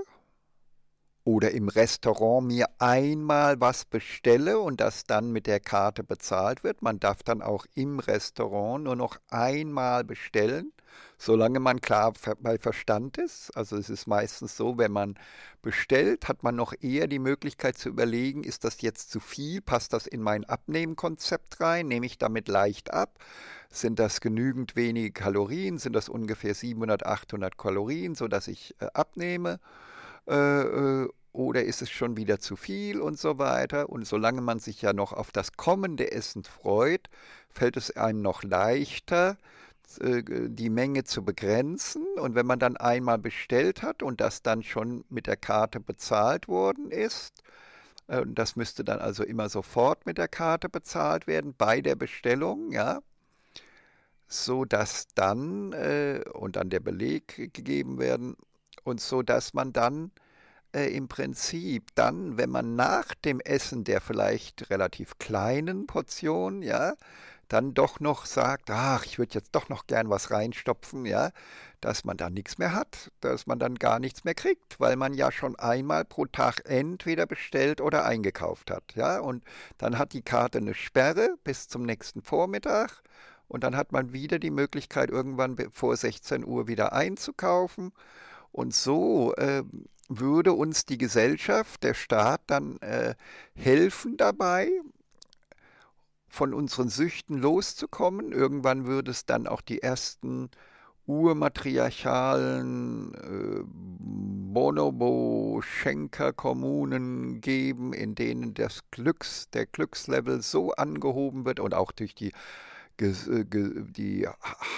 oder im Restaurant mir einmal was bestelle und das dann mit der Karte bezahlt wird. Man darf dann auch im Restaurant nur noch einmal bestellen solange man klar bei Verstand ist. Also es ist meistens so, wenn man bestellt, hat man noch eher die Möglichkeit zu überlegen, ist das jetzt zu viel, passt das in mein Abnehmkonzept rein, nehme ich damit leicht ab, sind das genügend wenige Kalorien, sind das ungefähr 700, 800 Kalorien, sodass ich äh, abnehme. Äh, äh, oder ist es schon wieder zu viel und so weiter. Und solange man sich ja noch auf das kommende Essen freut, fällt es einem noch leichter, äh, die Menge zu begrenzen. Und wenn man dann einmal bestellt hat und das dann schon mit der Karte bezahlt worden ist, äh, das müsste dann also immer sofort mit der Karte bezahlt werden bei der Bestellung, ja, so dass dann äh, und dann der Beleg gegeben werden und so dass man dann im Prinzip dann, wenn man nach dem Essen der vielleicht relativ kleinen Portion, ja, dann doch noch sagt, ach, ich würde jetzt doch noch gern was reinstopfen, ja, dass man dann nichts mehr hat, dass man dann gar nichts mehr kriegt, weil man ja schon einmal pro Tag entweder bestellt oder eingekauft hat, ja, und dann hat die Karte eine Sperre bis zum nächsten Vormittag und dann hat man wieder die Möglichkeit, irgendwann vor 16 Uhr wieder einzukaufen und so äh, würde uns die Gesellschaft, der Staat dann äh, helfen dabei, von unseren Süchten loszukommen. Irgendwann würde es dann auch die ersten urmatriarchalen äh, Bonobo-Schenker-Kommunen geben, in denen das Glücks, der Glückslevel so angehoben wird und auch durch die, äh, die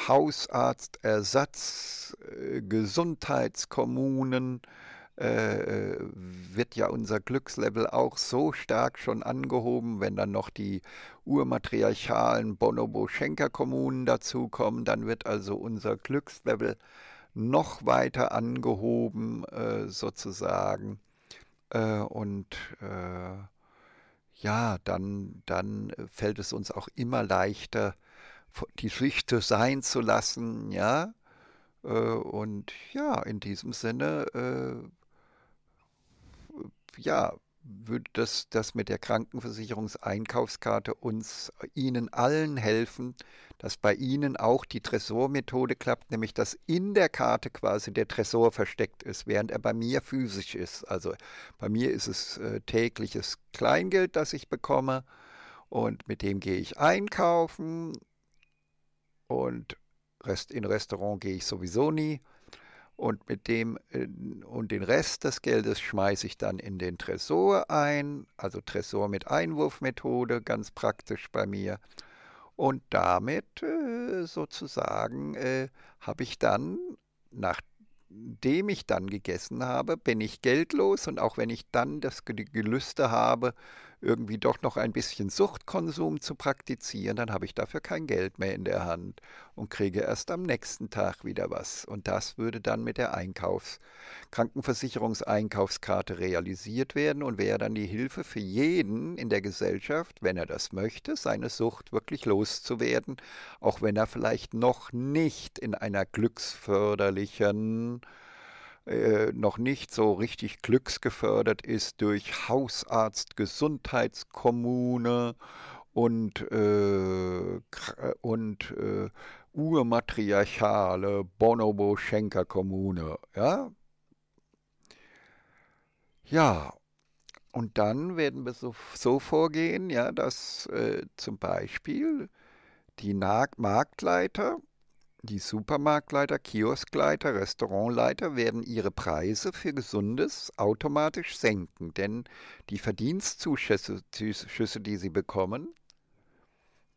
Hausarztersatz-Gesundheitskommunen äh, äh, äh, wird ja unser Glückslevel auch so stark schon angehoben, wenn dann noch die urmatriarchalen Bonobo-Schenker-Kommunen dazukommen, dann wird also unser Glückslevel noch weiter angehoben äh, sozusagen. Äh, und äh, ja, dann, dann fällt es uns auch immer leichter, die Schichte sein zu lassen, ja, äh, und ja, in diesem Sinne ja, würde das, das mit der Krankenversicherungseinkaufskarte uns äh, Ihnen allen helfen, dass bei Ihnen auch die Tresormethode klappt, nämlich dass in der Karte quasi der Tresor versteckt ist, während er bei mir physisch ist. Also bei mir ist es äh, tägliches Kleingeld, das ich bekomme und mit dem gehe ich einkaufen und Rest, in Restaurant gehe ich sowieso nie und mit dem äh, und den Rest des Geldes schmeiße ich dann in den Tresor ein, also Tresor mit Einwurfmethode, ganz praktisch bei mir. Und damit äh, sozusagen äh, habe ich dann, nachdem ich dann gegessen habe, bin ich geldlos und auch wenn ich dann das Gelüste habe, irgendwie doch noch ein bisschen Suchtkonsum zu praktizieren, dann habe ich dafür kein Geld mehr in der Hand und kriege erst am nächsten Tag wieder was. Und das würde dann mit der Einkaufs Krankenversicherungseinkaufskarte realisiert werden und wäre dann die Hilfe für jeden in der Gesellschaft, wenn er das möchte, seine Sucht wirklich loszuwerden, auch wenn er vielleicht noch nicht in einer glücksförderlichen äh, noch nicht so richtig glücksgefördert ist durch Hausarzt, Gesundheitskommune und, äh, äh, und äh, urmatriarchale Bonobo-Schenker-Kommune. Ja? ja, und dann werden wir so, so vorgehen, ja, dass äh, zum Beispiel die Marktleiter die Supermarktleiter, Kioskleiter, Restaurantleiter werden ihre Preise für Gesundes automatisch senken, denn die Verdienstzuschüsse, die sie bekommen,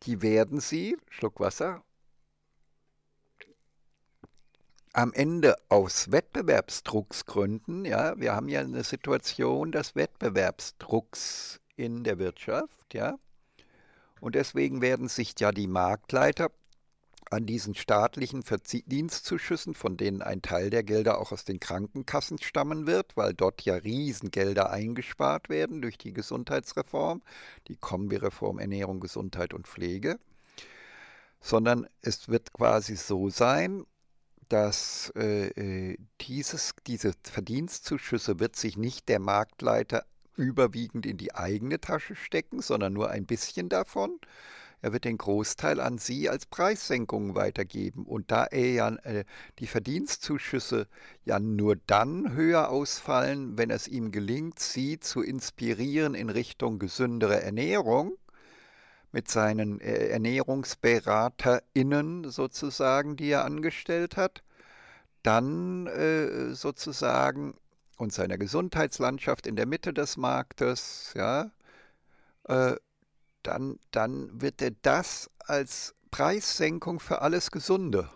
die werden sie, Schluck Wasser, am Ende aus Wettbewerbsdrucksgründen, ja, wir haben ja eine Situation des Wettbewerbsdrucks in der Wirtschaft, ja, und deswegen werden sich ja die Marktleiter an diesen staatlichen Verdienstzuschüssen, von denen ein Teil der Gelder auch aus den Krankenkassen stammen wird, weil dort ja Riesengelder eingespart werden durch die Gesundheitsreform, die Kombi-Reform Ernährung, Gesundheit und Pflege, sondern es wird quasi so sein, dass äh, äh dieses, diese Verdienstzuschüsse wird sich nicht der Marktleiter überwiegend in die eigene Tasche stecken, sondern nur ein bisschen davon, er wird den Großteil an Sie als Preissenkungen weitergeben. Und da er äh, ja äh, die Verdienstzuschüsse ja nur dann höher ausfallen, wenn es ihm gelingt, Sie zu inspirieren in Richtung gesündere Ernährung, mit seinen äh, ErnährungsberaterInnen sozusagen, die er angestellt hat, dann äh, sozusagen und seiner Gesundheitslandschaft in der Mitte des Marktes, ja, äh, dann, dann wird er das als Preissenkung für alles Gesunde.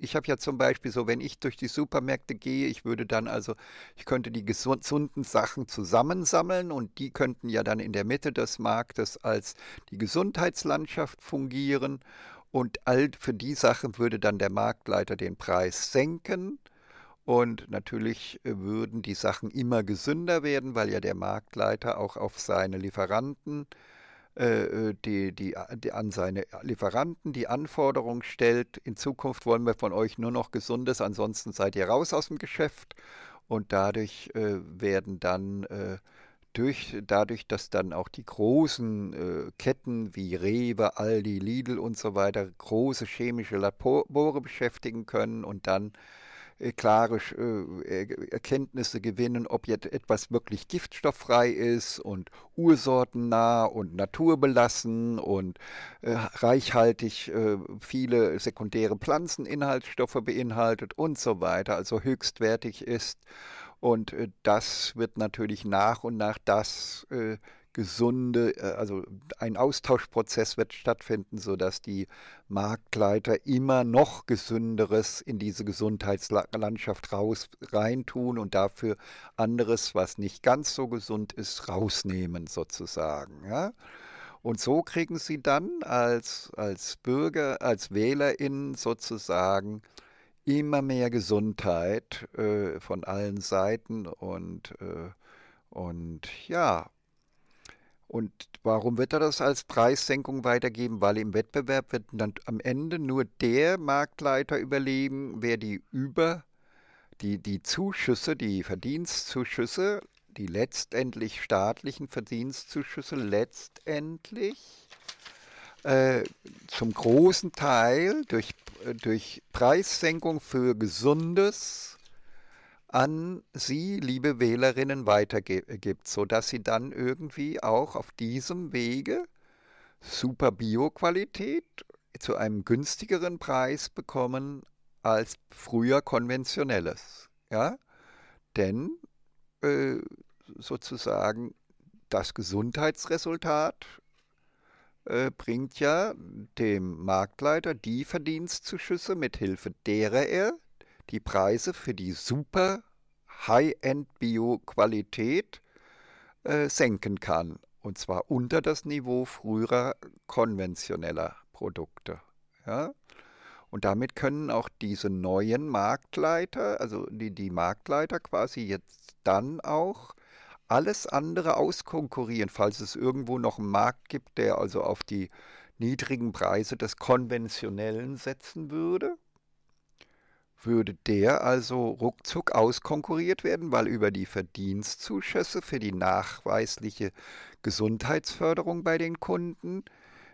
Ich habe ja zum Beispiel so, wenn ich durch die Supermärkte gehe, ich würde dann also, ich könnte die gesunden Sachen zusammensammeln und die könnten ja dann in der Mitte des Marktes als die Gesundheitslandschaft fungieren und all für die Sachen würde dann der Marktleiter den Preis senken und natürlich äh, würden die Sachen immer gesünder werden, weil ja der Marktleiter auch auf seine Lieferanten, äh, äh die, die, äh, die, an seine Lieferanten die Anforderung stellt, in Zukunft wollen wir von euch nur noch Gesundes, ansonsten seid ihr raus aus dem Geschäft. Und dadurch äh, werden dann äh, durch, dadurch, dass dann auch die großen äh, Ketten wie Rewe, Aldi, Lidl und so weiter große chemische Labore beschäftigen können und dann äh, klare äh, Erkenntnisse gewinnen, ob jetzt etwas wirklich giftstofffrei ist und ursortennah und naturbelassen und äh, reichhaltig äh, viele sekundäre Pflanzeninhaltsstoffe beinhaltet und so weiter, also höchstwertig ist. Und äh, das wird natürlich nach und nach das äh, gesunde, äh, also ein Austauschprozess wird stattfinden, sodass die Marktleiter immer noch Gesünderes in diese Gesundheitslandschaft raus reintun und dafür anderes, was nicht ganz so gesund ist, rausnehmen sozusagen. Ja? Und so kriegen sie dann als, als Bürger, als WählerInnen sozusagen immer mehr Gesundheit äh, von allen Seiten und, äh, und ja, und warum wird er das als Preissenkung weitergeben? Weil im Wettbewerb wird dann am Ende nur der Marktleiter überleben, wer die über die, die Zuschüsse, die Verdienstzuschüsse, die letztendlich staatlichen Verdienstzuschüsse letztendlich äh, zum großen Teil durch, äh, durch Preissenkung für gesundes an Sie, liebe Wählerinnen, weitergibt, sodass Sie dann irgendwie auch auf diesem Wege super Bio-Qualität zu einem günstigeren Preis bekommen als früher konventionelles. Ja? Denn äh, sozusagen das Gesundheitsresultat äh, bringt ja dem Marktleiter die Verdienstzuschüsse, mithilfe derer er die Preise für die super High-End-Bio-Qualität äh, senken kann. Und zwar unter das Niveau früherer konventioneller Produkte. Ja? Und damit können auch diese neuen Marktleiter, also die, die Marktleiter quasi jetzt dann auch alles andere auskonkurrieren, falls es irgendwo noch einen Markt gibt, der also auf die niedrigen Preise des konventionellen setzen würde würde der also ruckzuck auskonkurriert werden, weil über die Verdienstzuschüsse für die nachweisliche Gesundheitsförderung bei den Kunden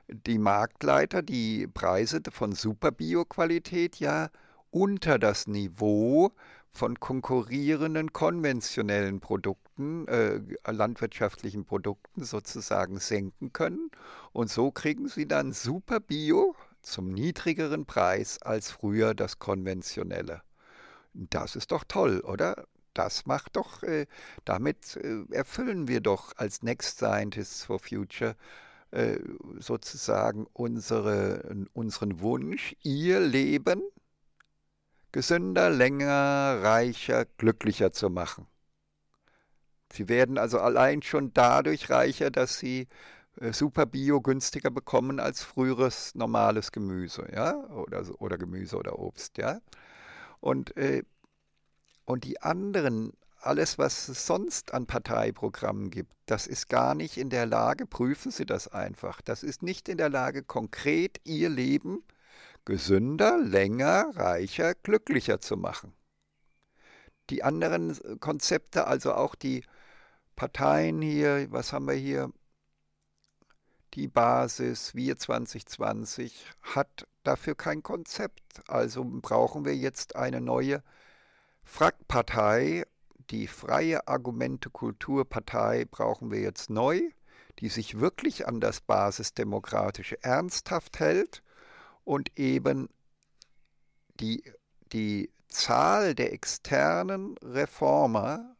die Marktleiter die Preise von Superbio-Qualität ja unter das Niveau von konkurrierenden konventionellen Produkten, äh, landwirtschaftlichen Produkten sozusagen senken können. Und so kriegen sie dann Superbio zum niedrigeren Preis als früher das konventionelle. Das ist doch toll, oder? Das macht doch, äh, damit äh, erfüllen wir doch als Next Scientists for Future äh, sozusagen unsere, unseren Wunsch, ihr Leben gesünder, länger, reicher, glücklicher zu machen. Sie werden also allein schon dadurch reicher, dass sie äh, super Bio günstiger bekommen als früheres normales Gemüse, ja, oder, oder Gemüse oder Obst, ja. Und, äh, und die anderen, alles, was es sonst an Parteiprogrammen gibt, das ist gar nicht in der Lage, prüfen Sie das einfach, das ist nicht in der Lage, konkret Ihr Leben gesünder, länger, reicher, glücklicher zu machen. Die anderen Konzepte, also auch die Parteien hier, was haben wir hier, die Basis Wir 2020 hat dafür kein Konzept. Also brauchen wir jetzt eine neue Frackpartei, die Freie Argumente Kulturpartei brauchen wir jetzt neu, die sich wirklich an das Basisdemokratische ernsthaft hält und eben die, die Zahl der externen Reformer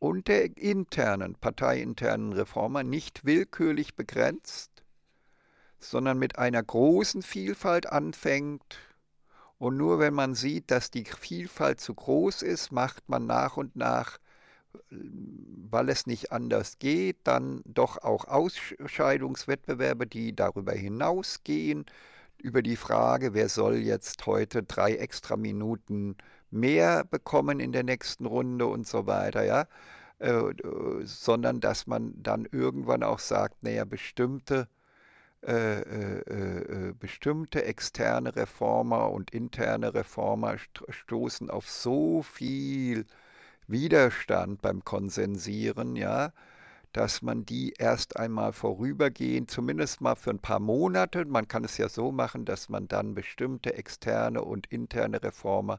und der internen, parteiinternen Reformer nicht willkürlich begrenzt, sondern mit einer großen Vielfalt anfängt. Und nur wenn man sieht, dass die Vielfalt zu groß ist, macht man nach und nach, weil es nicht anders geht, dann doch auch Ausscheidungswettbewerbe, die darüber hinausgehen, über die Frage, wer soll jetzt heute drei extra Minuten äh, mehr bekommen in der nächsten Runde und so weiter, ja. Äh, äh sondern dass man dann irgendwann auch sagt, naja, bestimmte, äh äh, äh, äh, bestimmte externe Reformer und interne Reformer stoßen auf so viel Widerstand beim Konsensieren, ja, dass man die erst einmal vorübergehend, zumindest mal für ein paar Monate, man kann es ja so machen, dass man dann bestimmte externe und interne Reformer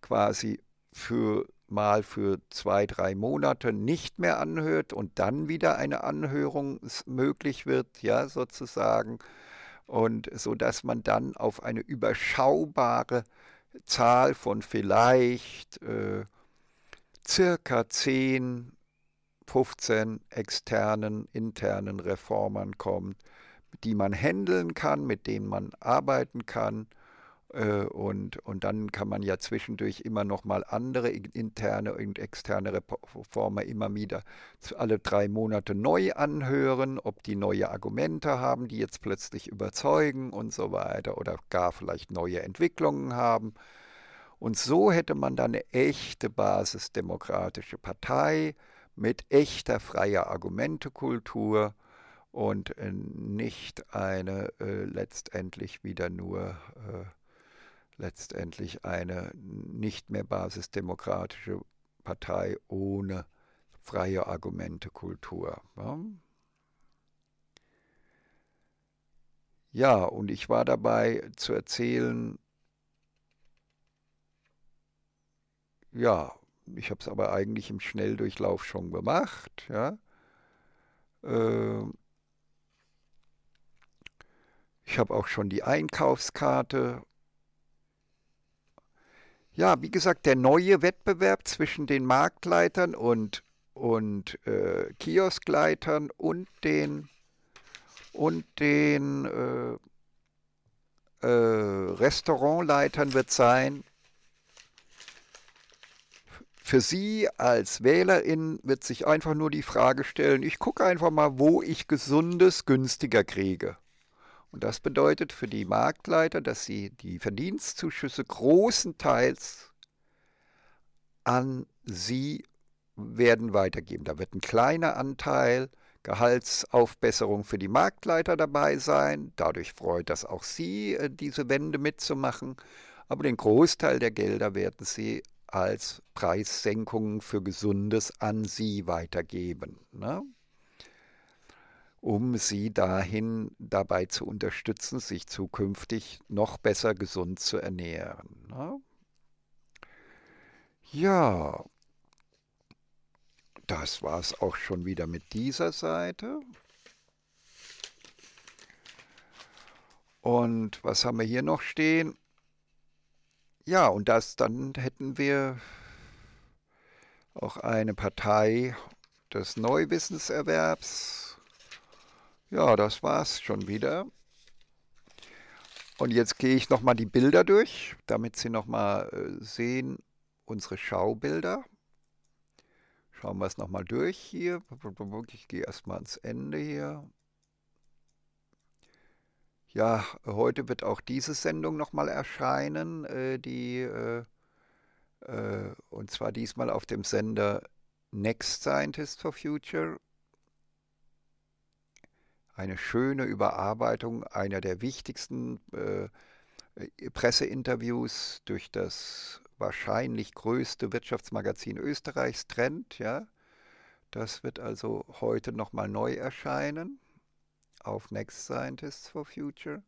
quasi für mal für zwei, drei Monate nicht mehr anhört und dann wieder eine Anhörung möglich wird, ja, sozusagen. Und so dass man dann auf eine überschaubare Zahl von vielleicht äh, circa zehn 15 externen, internen Reformern kommt, die man handeln kann, mit denen man arbeiten kann. Äh, und, und dann kann man ja zwischendurch immer noch mal andere interne und externe Reformer immer wieder alle drei Monate neu anhören, ob die neue Argumente haben, die jetzt plötzlich überzeugen und so weiter oder gar vielleicht neue Entwicklungen haben. Und so hätte man dann eine echte basisdemokratische Partei, mit echter freier Argumentekultur und äh, nicht eine äh, letztendlich wieder nur äh, letztendlich eine nicht mehr basisdemokratische Partei ohne freie Argumentekultur. Ja? ja, und ich war dabei zu erzählen, ja, ich habe es aber eigentlich im Schnelldurchlauf schon gemacht. Ja. Ähm. ich habe auch schon die Einkaufskarte. Ja, wie gesagt, der neue Wettbewerb zwischen den Marktleitern und, und äh, Kioskleitern und den, und den äh, äh Restaurantleitern wird sein, für Sie als Wählerin wird sich einfach nur die Frage stellen, ich gucke einfach mal, wo ich Gesundes günstiger kriege. Und das bedeutet für die Marktleiter, dass sie die Verdienstzuschüsse großenteils an sie werden weitergeben. Da wird ein kleiner Anteil Gehaltsaufbesserung für die Marktleiter dabei sein. Dadurch freut das auch sie, äh, diese Wende mitzumachen. Aber den Großteil der Gelder werden sie als Preissenkungen für Gesundes an sie weitergeben, ne? um sie dahin dabei zu unterstützen, sich zukünftig noch besser gesund zu ernähren. Ne? Ja, das war es auch schon wieder mit dieser Seite. Und was haben wir hier noch stehen? Ja, und das dann hätten wir auch eine Partei des Neuwissenserwerbs. Ja, das war's schon wieder. Und jetzt gehe ich nochmal die Bilder durch, damit Sie nochmal äh, sehen, unsere Schaubilder. Schauen wir es nochmal durch hier. Ich gehe erstmal ans Ende hier. Ja, heute wird auch diese Sendung nochmal erscheinen, äh, die äh, äh, und zwar diesmal auf dem Sender Next Scientist for Future. Eine schöne Überarbeitung einer der wichtigsten äh, Presseinterviews durch das wahrscheinlich größte Wirtschaftsmagazin Österreichs Trend, ja. Das wird also heute nochmal neu erscheinen auf Next Scientists for Future.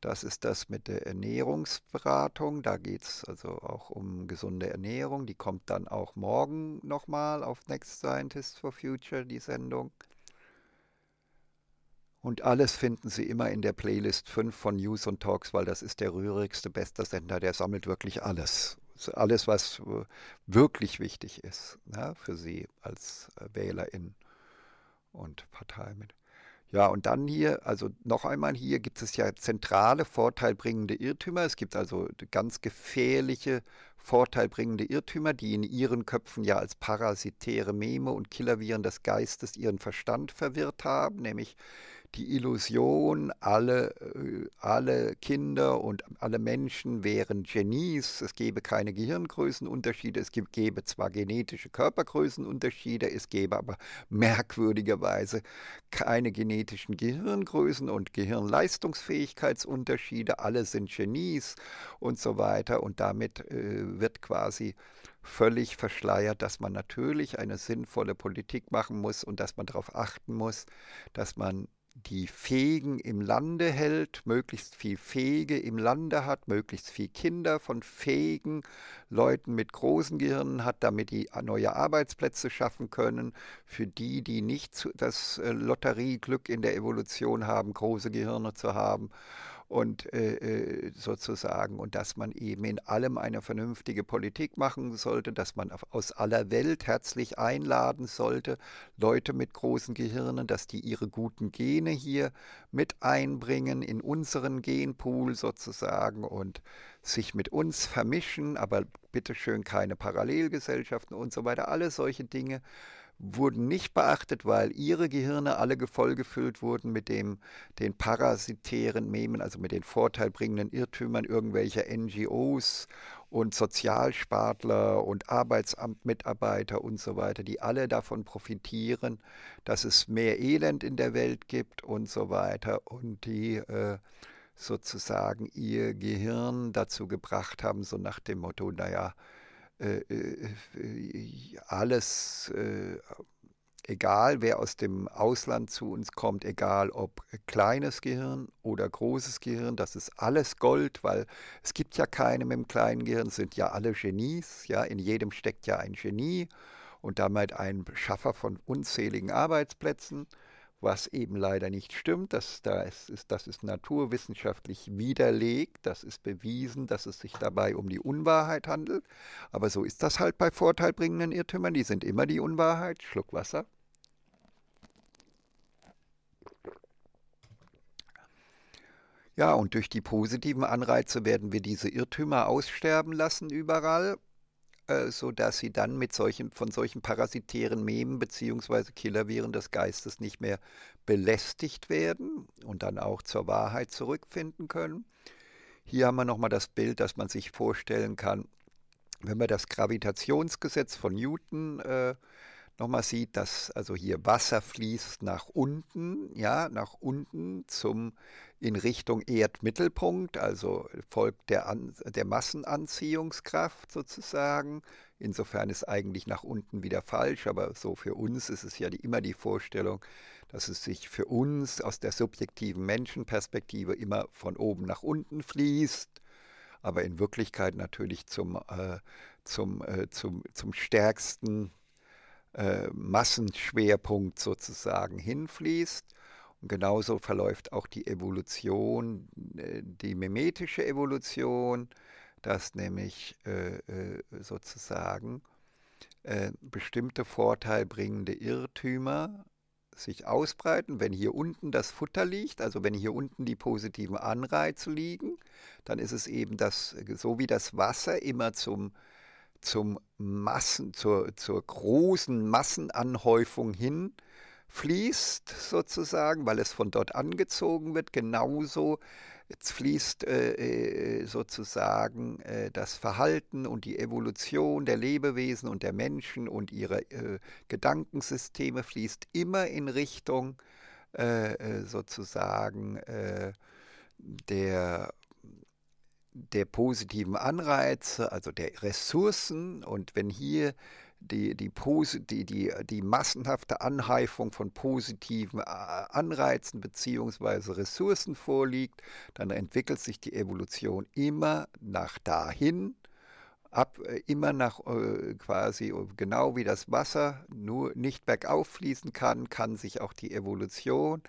Das ist das mit der Ernährungsberatung. Da geht es also auch um gesunde Ernährung. Die kommt dann auch morgen nochmal auf Next Scientists for Future, die Sendung. Und alles finden Sie immer in der Playlist 5 von News und Talks, weil das ist der rührigste, beste Sender. Der sammelt wirklich alles. Alles, was äh, wirklich wichtig ist ne, für Sie als äh, Wählerin und Partei ja, und dann hier, also noch einmal hier gibt es ja zentrale vorteilbringende Irrtümer. Es gibt also ganz gefährliche vorteilbringende Irrtümer, die in ihren Köpfen ja als parasitäre Meme und Killerviren des Geistes ihren Verstand verwirrt haben, nämlich die Illusion, alle, äh, alle Kinder und alle Menschen wären Genies, es gäbe keine Gehirngrößenunterschiede, es gäbe zwar genetische Körpergrößenunterschiede, es gäbe aber merkwürdigerweise keine genetischen Gehirngrößen und Gehirnleistungsfähigkeitsunterschiede, alle sind Genies und so weiter und damit äh, wird quasi völlig verschleiert, dass man natürlich eine sinnvolle Politik machen muss und dass man darauf achten muss, dass man die Fähigen im Lande hält, möglichst viel Fähige im Lande hat, möglichst viel Kinder von fähigen Leuten mit großen Gehirnen hat, damit die neue Arbeitsplätze schaffen können. Für die, die nicht das äh, Lotterieglück in der Evolution haben, große Gehirne zu haben und äh, äh, sozusagen und dass man eben in allem eine vernünftige Politik machen sollte, dass man aus aller Welt herzlich einladen sollte, Leute mit großen Gehirnen, dass die ihre guten Gene hier mit einbringen in unseren Genpool sozusagen und sich mit uns vermischen, aber bitteschön keine Parallelgesellschaften und so weiter, alle solche Dinge wurden nicht beachtet, weil ihre Gehirne alle vollgefüllt wurden mit dem, den parasitären Memen, also mit den vorteilbringenden Irrtümern irgendwelcher NGOs und Sozialspartler und Arbeitsamtmitarbeiter und so weiter, die alle davon profitieren, dass es mehr Elend in der Welt gibt und so weiter und die äh, sozusagen ihr Gehirn dazu gebracht haben, so nach dem Motto, naja, äh, äh, äh, alles egal wer aus dem Ausland zu uns kommt, egal ob kleines Gehirn oder großes Gehirn, das ist alles Gold, weil es gibt ja keine mit dem kleinen Gehirn, sind ja alle Genies, ja, in jedem steckt ja ein Genie und damit ein Schaffer von unzähligen Arbeitsplätzen was eben leider nicht stimmt. Das, das, ist, das ist naturwissenschaftlich widerlegt, das ist bewiesen, dass es sich dabei um die Unwahrheit handelt. Aber so ist das halt bei vorteilbringenden Irrtümern, die sind immer die Unwahrheit. Schluck Wasser. Ja, und durch die positiven Anreize werden wir diese Irrtümer aussterben lassen überall äh, sodass sie dann mit solchen, von solchen parasitären Memen bzw. Killerviren des Geistes nicht mehr belästigt werden und dann auch zur Wahrheit zurückfinden können. Hier haben wir nochmal das Bild, das man sich vorstellen kann, wenn wir das Gravitationsgesetz von Newton äh, nochmal sieht, dass also hier Wasser fließt nach unten, ja, nach unten zum in Richtung Erdmittelpunkt, also folgt der, An der Massenanziehungskraft sozusagen. Insofern ist eigentlich nach unten wieder falsch, aber so für uns ist es ja die, immer die Vorstellung, dass es sich für uns aus der subjektiven Menschenperspektive immer von oben nach unten fließt aber in Wirklichkeit natürlich zum, äh, zum, äh, zum, zum stärksten äh, Massenschwerpunkt sozusagen hinfließt. Und genauso verläuft auch die Evolution, äh, die mimetische Evolution, dass nämlich äh, äh, sozusagen äh, bestimmte vorteilbringende Irrtümer sich ausbreiten. Wenn hier unten das Futter liegt, also wenn hier unten die positiven Anreize liegen, dann ist es eben das, so wie das Wasser immer zum zum Massen, zur, zur großen Massenanhäufung hin fließt sozusagen, weil es von dort angezogen wird. Genauso fließt äh, äh, sozusagen äh, das Verhalten und die Evolution der Lebewesen und der Menschen und ihrer äh, Gedankensysteme fließt immer in Richtung äh, äh, sozusagen der der positiven Anreize, also der Ressourcen. Und wenn hier die, die, die, die, die massenhafte Anheifung von positiven äh, Anreizen bzw. Ressourcen vorliegt, dann entwickelt sich die Evolution immer nach dahin, ab, äh, immer nach äh, quasi genau wie das Wasser nur nicht bergauf fließen kann, kann sich auch die Evolution äh,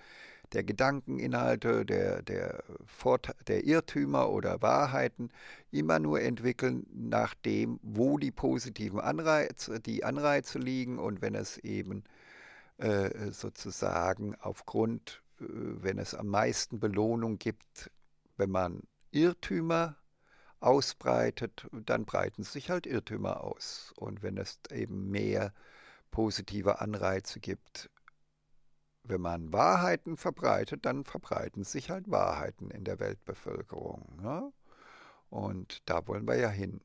der Gedankeninhalte, der, der, Vorte der Irrtümer oder Wahrheiten immer nur entwickeln nach dem, wo die positiven Anreize, die Anreize liegen und wenn es eben äh, sozusagen aufgrund, äh, wenn es am meisten Belohnung gibt, wenn man Irrtümer ausbreitet, dann breiten sich halt Irrtümer aus. Und wenn es eben mehr positive Anreize gibt, wenn man Wahrheiten verbreitet, dann verbreiten sich halt Wahrheiten in der Weltbevölkerung. Ne? Und da wollen wir ja hin.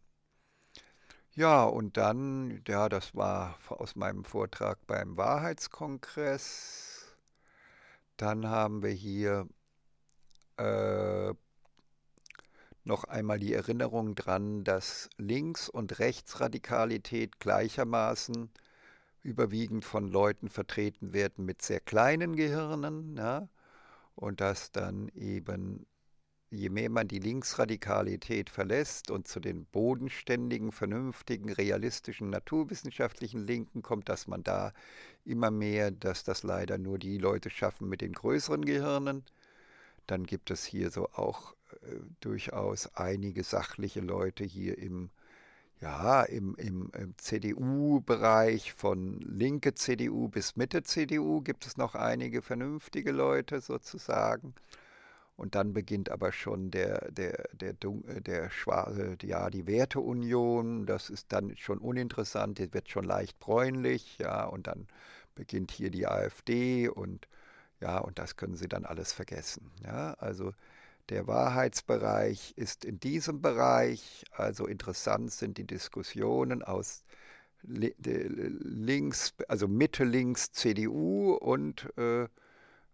Ja, und dann, ja, das war aus meinem Vortrag beim Wahrheitskongress. Dann haben wir hier äh, noch einmal die Erinnerung dran, dass Links- und Rechtsradikalität gleichermaßen überwiegend von Leuten vertreten werden mit sehr kleinen Gehirnen. Ja? Und dass dann eben, je mehr man die Linksradikalität verlässt und zu den bodenständigen, vernünftigen, realistischen, naturwissenschaftlichen Linken kommt, dass man da immer mehr, dass das leider nur die Leute schaffen mit den größeren Gehirnen. Dann gibt es hier so auch äh, durchaus einige sachliche Leute hier im ja, im, im, im CDU-Bereich von linke CDU bis Mitte CDU gibt es noch einige vernünftige Leute sozusagen. Und dann beginnt aber schon der, der, der, äh, der, der schwarze, äh, ja, die Werteunion. Das ist dann schon uninteressant, das wird schon leicht bräunlich, ja, und dann beginnt hier die AfD und ja, und das können sie dann alles vergessen. Ja, also der Wahrheitsbereich ist in diesem Bereich, also interessant sind die Diskussionen aus links, also Mitte links CDU und, äh,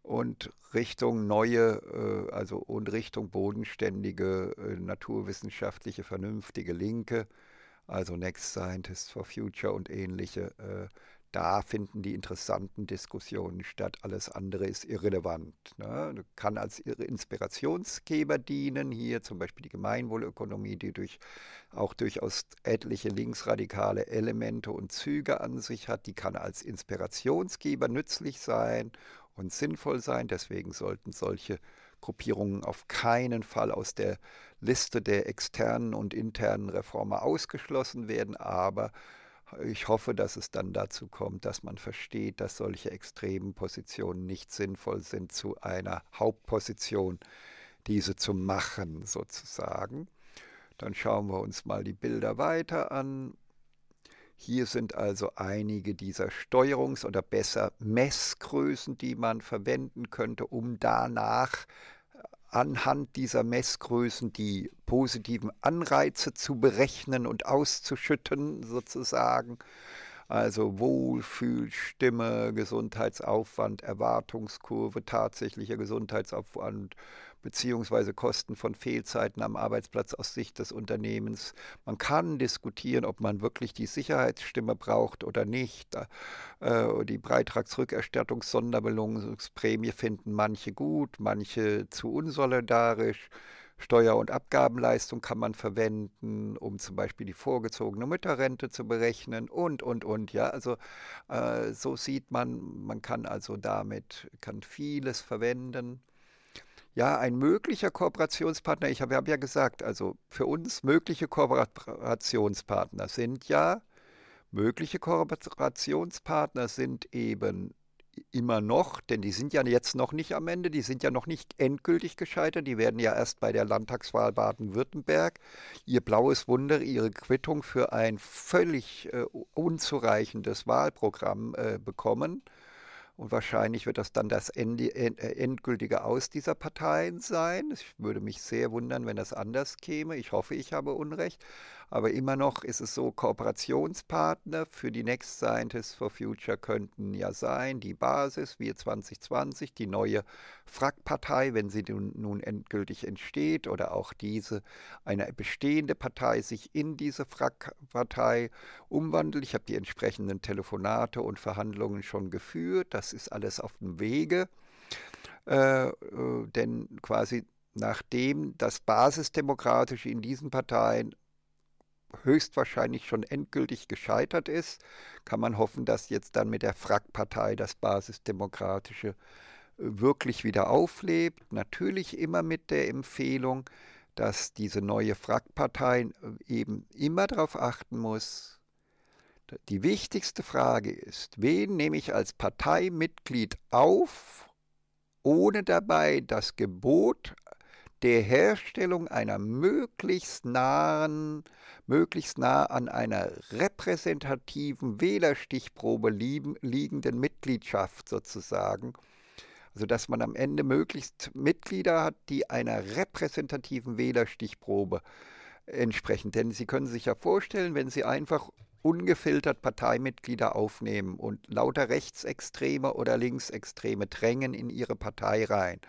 und Richtung neue, äh, also und Richtung bodenständige, äh, naturwissenschaftliche, vernünftige Linke, also Next Scientists for Future und ähnliche. Äh, da finden die interessanten Diskussionen statt. Alles andere ist irrelevant. Ne? Kann als Inspirationsgeber dienen, hier zum Beispiel die Gemeinwohlökonomie, die durch, auch durchaus etliche linksradikale Elemente und Züge an sich hat. Die kann als Inspirationsgeber nützlich sein und sinnvoll sein. Deswegen sollten solche Gruppierungen auf keinen Fall aus der Liste der externen und internen Reformer ausgeschlossen werden. Aber ich hoffe, dass es dann dazu kommt, dass man versteht, dass solche extremen Positionen nicht sinnvoll sind, zu einer Hauptposition diese zu machen, sozusagen. Dann schauen wir uns mal die Bilder weiter an. Hier sind also einige dieser Steuerungs- oder besser Messgrößen, die man verwenden könnte, um danach anhand dieser Messgrößen die positiven Anreize zu berechnen und auszuschütten sozusagen also Wohlfühlstimme, Gesundheitsaufwand, Erwartungskurve, tatsächlicher Gesundheitsaufwand, beziehungsweise Kosten von Fehlzeiten am Arbeitsplatz aus Sicht des Unternehmens. Man kann diskutieren, ob man wirklich die Sicherheitsstimme braucht oder nicht. Äh, die Beitragsrückerstattungssonderbelohnungsprämie finden manche gut, manche zu unsolidarisch. Steuer- und Abgabenleistung kann man verwenden, um zum Beispiel die vorgezogene Mütterrente zu berechnen und, und, und. Ja, also äh, so sieht man, man kann also damit, kann vieles verwenden. Ja, ein möglicher Kooperationspartner, ich habe hab ja gesagt, also für uns mögliche Kooperationspartner sind ja, mögliche Kooperationspartner sind eben immer noch, denn die sind ja jetzt noch nicht am Ende, die sind ja noch nicht endgültig gescheitert, die werden ja erst bei der Landtagswahl Baden-Württemberg ihr blaues Wunder, ihre Quittung für ein völlig äh, unzureichendes Wahlprogramm äh, bekommen. Und wahrscheinlich wird das dann das äh, endgültige Aus dieser Parteien sein. Ich würde mich sehr wundern, wenn das anders käme. Ich hoffe, ich habe Unrecht. Aber immer noch ist es so, Kooperationspartner für die Next Scientists for Future könnten ja sein, die Basis, wir 2020, die neue FRAG-Partei, wenn sie nun endgültig entsteht, oder auch diese, eine bestehende Partei sich in diese FRAG-Partei umwandelt. Ich habe die entsprechenden Telefonate und Verhandlungen schon geführt. Das ist alles auf dem Wege. Äh, äh denn quasi nachdem das Basisdemokratische in diesen Parteien höchstwahrscheinlich schon endgültig gescheitert ist, kann man hoffen, dass jetzt dann mit der Frack-Partei das Basisdemokratische äh, wirklich wieder auflebt. Natürlich immer mit der Empfehlung, dass diese neue Frack-Partei äh, eben immer darauf achten muss, die wichtigste Frage ist, wen nehme ich als Parteimitglied auf, ohne dabei das Gebot der Herstellung einer möglichst nahen, möglichst nah an einer repräsentativen Wählerstichprobe liegenden Mitgliedschaft sozusagen. Also dass man am Ende möglichst Mitglieder hat, die einer repräsentativen Wählerstichprobe entsprechen. Denn Sie können sich ja vorstellen, wenn Sie einfach ungefiltert Parteimitglieder aufnehmen und lauter Rechtsextreme oder Linksextreme drängen in ihre Partei rein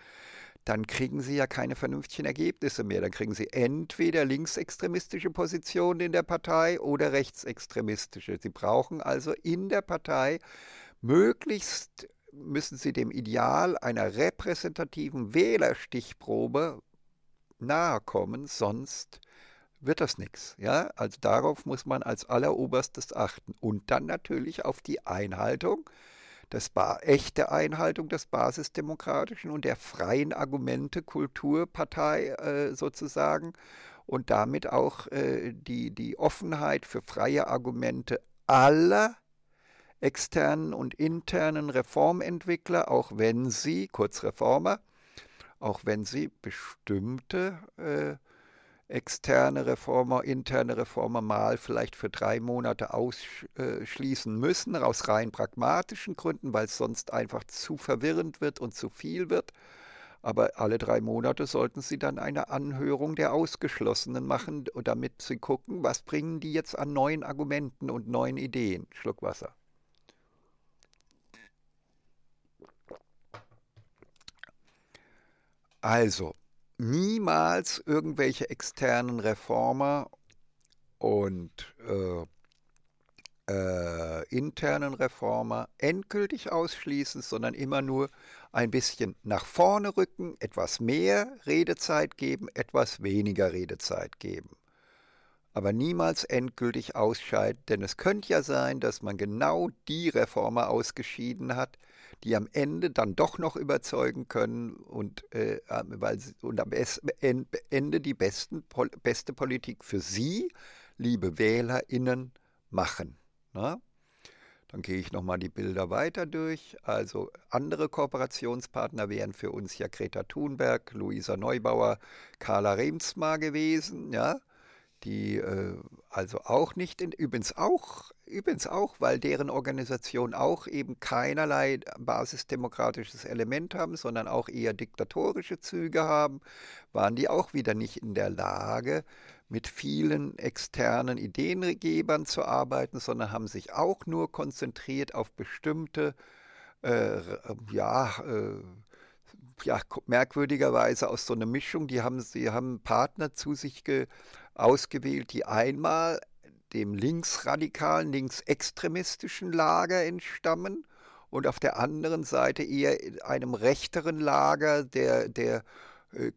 dann kriegen sie ja keine vernünftigen Ergebnisse mehr. Dann kriegen sie entweder linksextremistische Positionen in der Partei oder rechtsextremistische. Sie brauchen also in der Partei möglichst müssen sie dem Ideal einer repräsentativen Wählerstichprobe nahe kommen, sonst wird das nichts. Ja? Also darauf muss man als alleroberstes achten. Und dann natürlich auf die Einhaltung das war echte Einhaltung des basisdemokratischen und der freien Argumente-Kultur Partei äh, sozusagen und damit auch äh, die, die Offenheit für freie Argumente aller externen und internen Reformentwickler, auch wenn sie, kurz Reformer, auch wenn sie bestimmte äh, externe Reformer, interne Reformer mal vielleicht für drei Monate ausschließen müssen, aus rein pragmatischen Gründen, weil es sonst einfach zu verwirrend wird und zu viel wird. Aber alle drei Monate sollten sie dann eine Anhörung der Ausgeschlossenen machen, damit sie gucken, was bringen die jetzt an neuen Argumenten und neuen Ideen. Schluck Wasser. Also, niemals irgendwelche externen Reformer und äh, äh, internen Reformer endgültig ausschließen, sondern immer nur ein bisschen nach vorne rücken, etwas mehr Redezeit geben, etwas weniger Redezeit geben. Aber niemals endgültig ausscheiden, denn es könnte ja sein, dass man genau die Reformer ausgeschieden hat, die am Ende dann doch noch überzeugen können und, äh, ähm, weil sie, und am Ende die besten, beste Politik für Sie, liebe WählerInnen, machen. Na? Ne? Dann gehe ich nochmal die Bilder weiter durch. Also andere Kooperationspartner wären für uns ja Greta Thunberg, Luisa Neubauer, Carla Remsmar gewesen. Ja? die äh, also auch nicht, in, übrigens auch, übrigens auch, weil deren Organisation auch eben keinerlei basisdemokratisches Element haben, sondern auch eher diktatorische Züge haben, waren die auch wieder nicht in der Lage, mit vielen externen Ideengebern zu arbeiten, sondern haben sich auch nur konzentriert auf bestimmte, äh, ja, äh, ja, merkwürdigerweise aus so einer Mischung. Die haben, sie haben Partner zu sich ge, ausgewählt, die einmal dem linksradikalen, linksextremistischen Lager entstammen und auf der anderen Seite eher einem rechteren Lager der, der äh,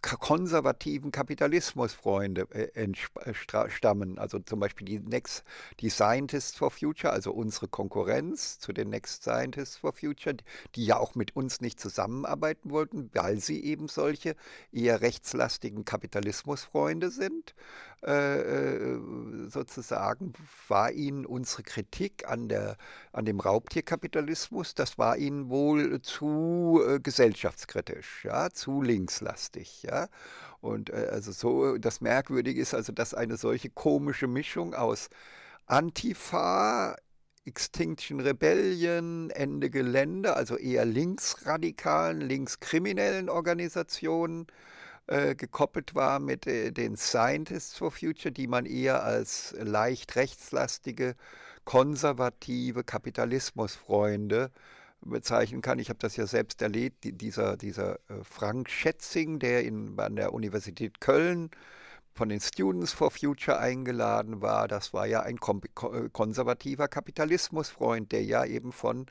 konservativen Kapitalismusfreunde äh, äh, stammen. Also zum Beispiel die Next, die Scientists for Future, also unsere Konkurrenz zu den Next Scientists for Future, die ja auch mit uns nicht zusammenarbeiten wollten, weil sie eben solche eher rechtslastigen Kapitalismusfreunde sind. Äh, äh, sozusagen, war ihnen unsere Kritik an, der, an dem Raubtierkapitalismus, das war ihnen wohl zu äh, gesellschaftskritisch, ja, zu linkslastig. Ja. Und äh, also so, das Merkwürdige ist also, dass eine solche komische Mischung aus Antifa, Extinction Rebellion, Ende Gelände, also eher linksradikalen, linkskriminellen Organisationen, äh, gekoppelt war mit äh, den Scientists for Future, die man eher als leicht rechtslastige, konservative Kapitalismusfreunde bezeichnen kann. Ich habe das ja selbst erlebt, die, dieser, dieser äh, Frank Schätzing, der in, an der Universität Köln von den Students for Future eingeladen war, das war ja ein konservativer Kapitalismusfreund, der ja eben von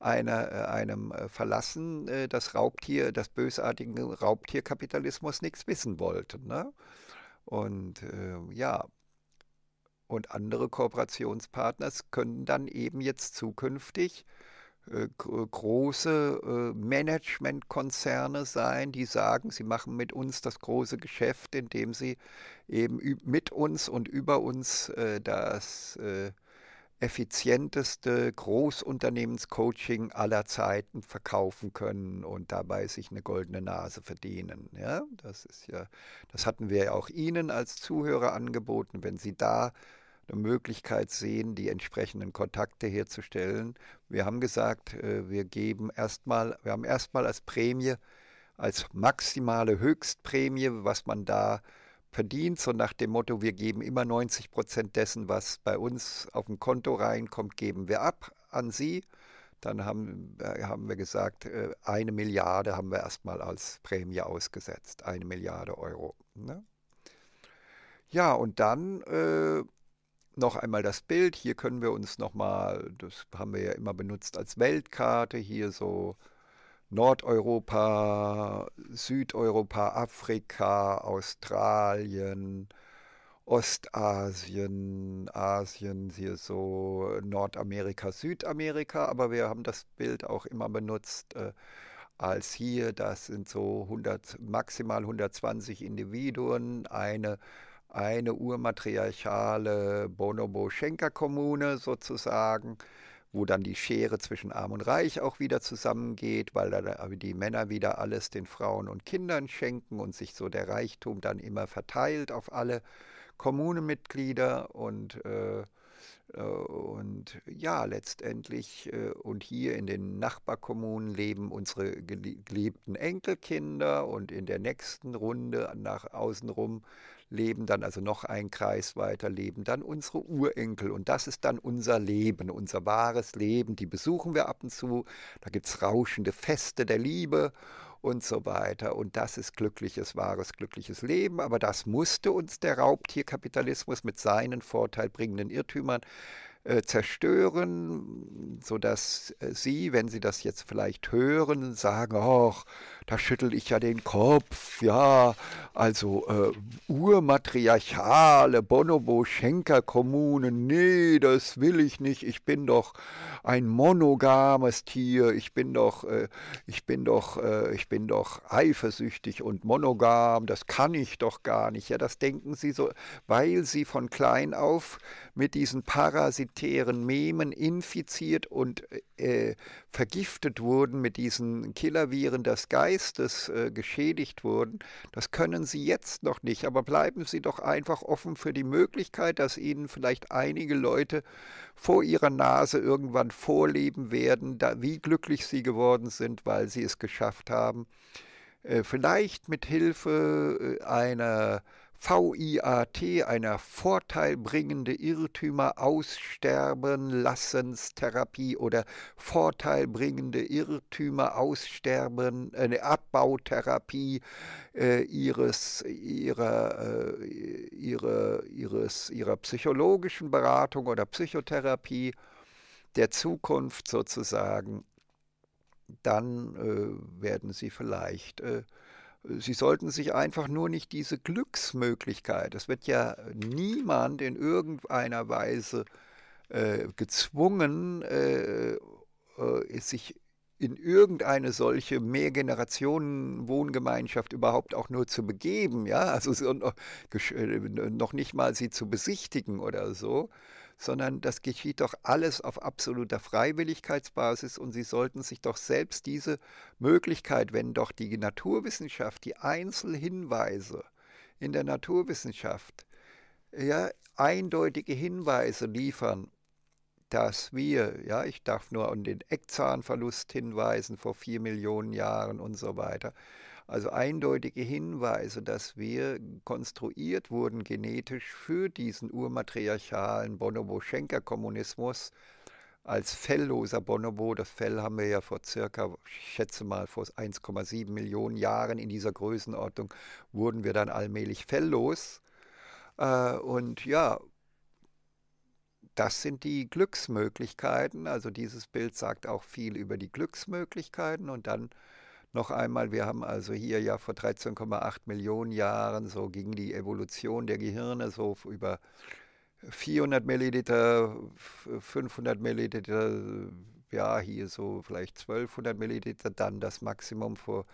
einer, äh, einem äh, Verlassen äh, das Raubtier, das bösartigen Raubtierkapitalismus nichts wissen wollten. Ne? Und äh, ja, und andere Kooperationspartner können dann eben jetzt zukünftig äh, große Managementkonzerne sein, die sagen, sie machen mit uns das große Geschäft, indem sie eben mit uns und über uns das effizienteste Großunternehmenscoaching aller Zeiten verkaufen können und dabei sich eine goldene Nase verdienen. Ja, das ist ja, das hatten wir ja auch Ihnen als Zuhörer angeboten, wenn Sie da eine Möglichkeit sehen, die entsprechenden Kontakte herzustellen. Wir haben gesagt, äh, wir geben erstmal, wir haben erstmal als Prämie, als maximale Höchstprämie, was man da äh, verdient, so nach dem Motto, wir geben immer 90 Prozent dessen, was bei uns auf dem Konto reinkommt, geben wir ab an Sie. Dann haben, äh, haben wir gesagt, äh, eine Milliarde haben wir erstmal als Prämie ausgesetzt, eine Milliarde Euro. Ne? Ja, und dann äh, noch einmal das Bild. Hier können wir uns nochmal, das haben wir ja immer benutzt als Weltkarte, hier so Nordeuropa, Südeuropa, Afrika, Australien, Ostasien, Asien, hier so Nordamerika, Südamerika, aber wir haben das Bild auch immer benutzt äh, als hier, das sind so 100, maximal 120 Individuen, eine, eine urmatriarchale Bonobo-Schenker-Kommune sozusagen wo dann die Schere zwischen Arm und Reich auch wieder zusammengeht, weil dann die Männer wieder alles den Frauen und Kindern schenken und sich so der Reichtum dann immer verteilt auf alle Kommunenmitglieder und äh, äh und ja, letztendlich, äh, und hier in den Nachbarkommunen leben unsere geliebten Enkelkinder und in der nächsten Runde nach außenrum leben dann also noch einen Kreis weiter, leben dann unsere Urenkel. Und das ist dann unser Leben, unser wahres Leben. Die besuchen wir ab und zu. Da gibt es rauschende Feste der Liebe und so weiter. Und das ist glückliches, wahres, glückliches Leben. Aber das musste uns der Raubtierkapitalismus mit seinen vorteilbringenden Irrtümern äh, zerstören, sodass äh, Sie, wenn Sie das jetzt vielleicht hören, sagen, ach, da schüttel ich ja den Kopf, ja, also äh, urmatriarchale Bonobo-Schenker-Kommunen, nee, das will ich nicht, ich bin doch ein monogames Tier, ich bin doch, äh, ich bin doch, äh, ich bin doch eifersüchtig und monogam, das kann ich doch gar nicht, ja, das denken Sie so, weil Sie von klein auf mit diesen parasitären Memen infiziert und äh, äh, vergiftet wurden, mit diesen Killerviren des Geistes äh, geschädigt wurden. Das können Sie jetzt noch nicht, aber bleiben Sie doch einfach offen für die Möglichkeit, dass Ihnen vielleicht einige Leute vor Ihrer Nase irgendwann vorleben werden, da, wie glücklich Sie geworden sind, weil Sie es geschafft haben. Äh, vielleicht mit Hilfe äh, einer VIAT, einer vorteilbringende Irrtümer aussterben lassens Therapie oder vorteilbringende Irrtümer aussterben, eine Abbautherapie äh, ihres, ihrer, äh, ihre, ihres, ihrer psychologischen Beratung oder Psychotherapie der Zukunft sozusagen, dann äh, werden sie vielleicht äh, Sie sollten sich einfach nur nicht diese Glücksmöglichkeit, es wird ja niemand in irgendeiner Weise äh, gezwungen, äh, äh, sich in irgendeine solche Mehrgenerationen-Wohngemeinschaft überhaupt auch nur zu begeben, ja, also äh, noch nicht mal sie zu besichtigen oder so sondern das geschieht doch alles auf absoluter Freiwilligkeitsbasis und Sie sollten sich doch selbst diese Möglichkeit, wenn doch die Naturwissenschaft, die Einzelhinweise in der Naturwissenschaft ja, eindeutige Hinweise liefern, dass wir, ja, ich darf nur an den Eckzahnverlust hinweisen vor vier Millionen Jahren und so weiter, also eindeutige Hinweise, dass wir konstruiert wurden genetisch für diesen urmatriarchalen Bonobo-Schenker-Kommunismus als fellloser Bonobo. Das Fell haben wir ja vor circa, ich schätze mal, vor 1,7 Millionen Jahren in dieser Größenordnung wurden wir dann allmählich felllos. Äh, und ja, das sind die Glücksmöglichkeiten. Also dieses Bild sagt auch viel über die Glücksmöglichkeiten und dann noch einmal, wir haben also hier ja vor 13,8 Millionen Jahren so ging die Evolution der Gehirne so über 400 Milliliter, 500 Milliliter, ja hier so vielleicht 1200 Milliliter, dann das Maximum vor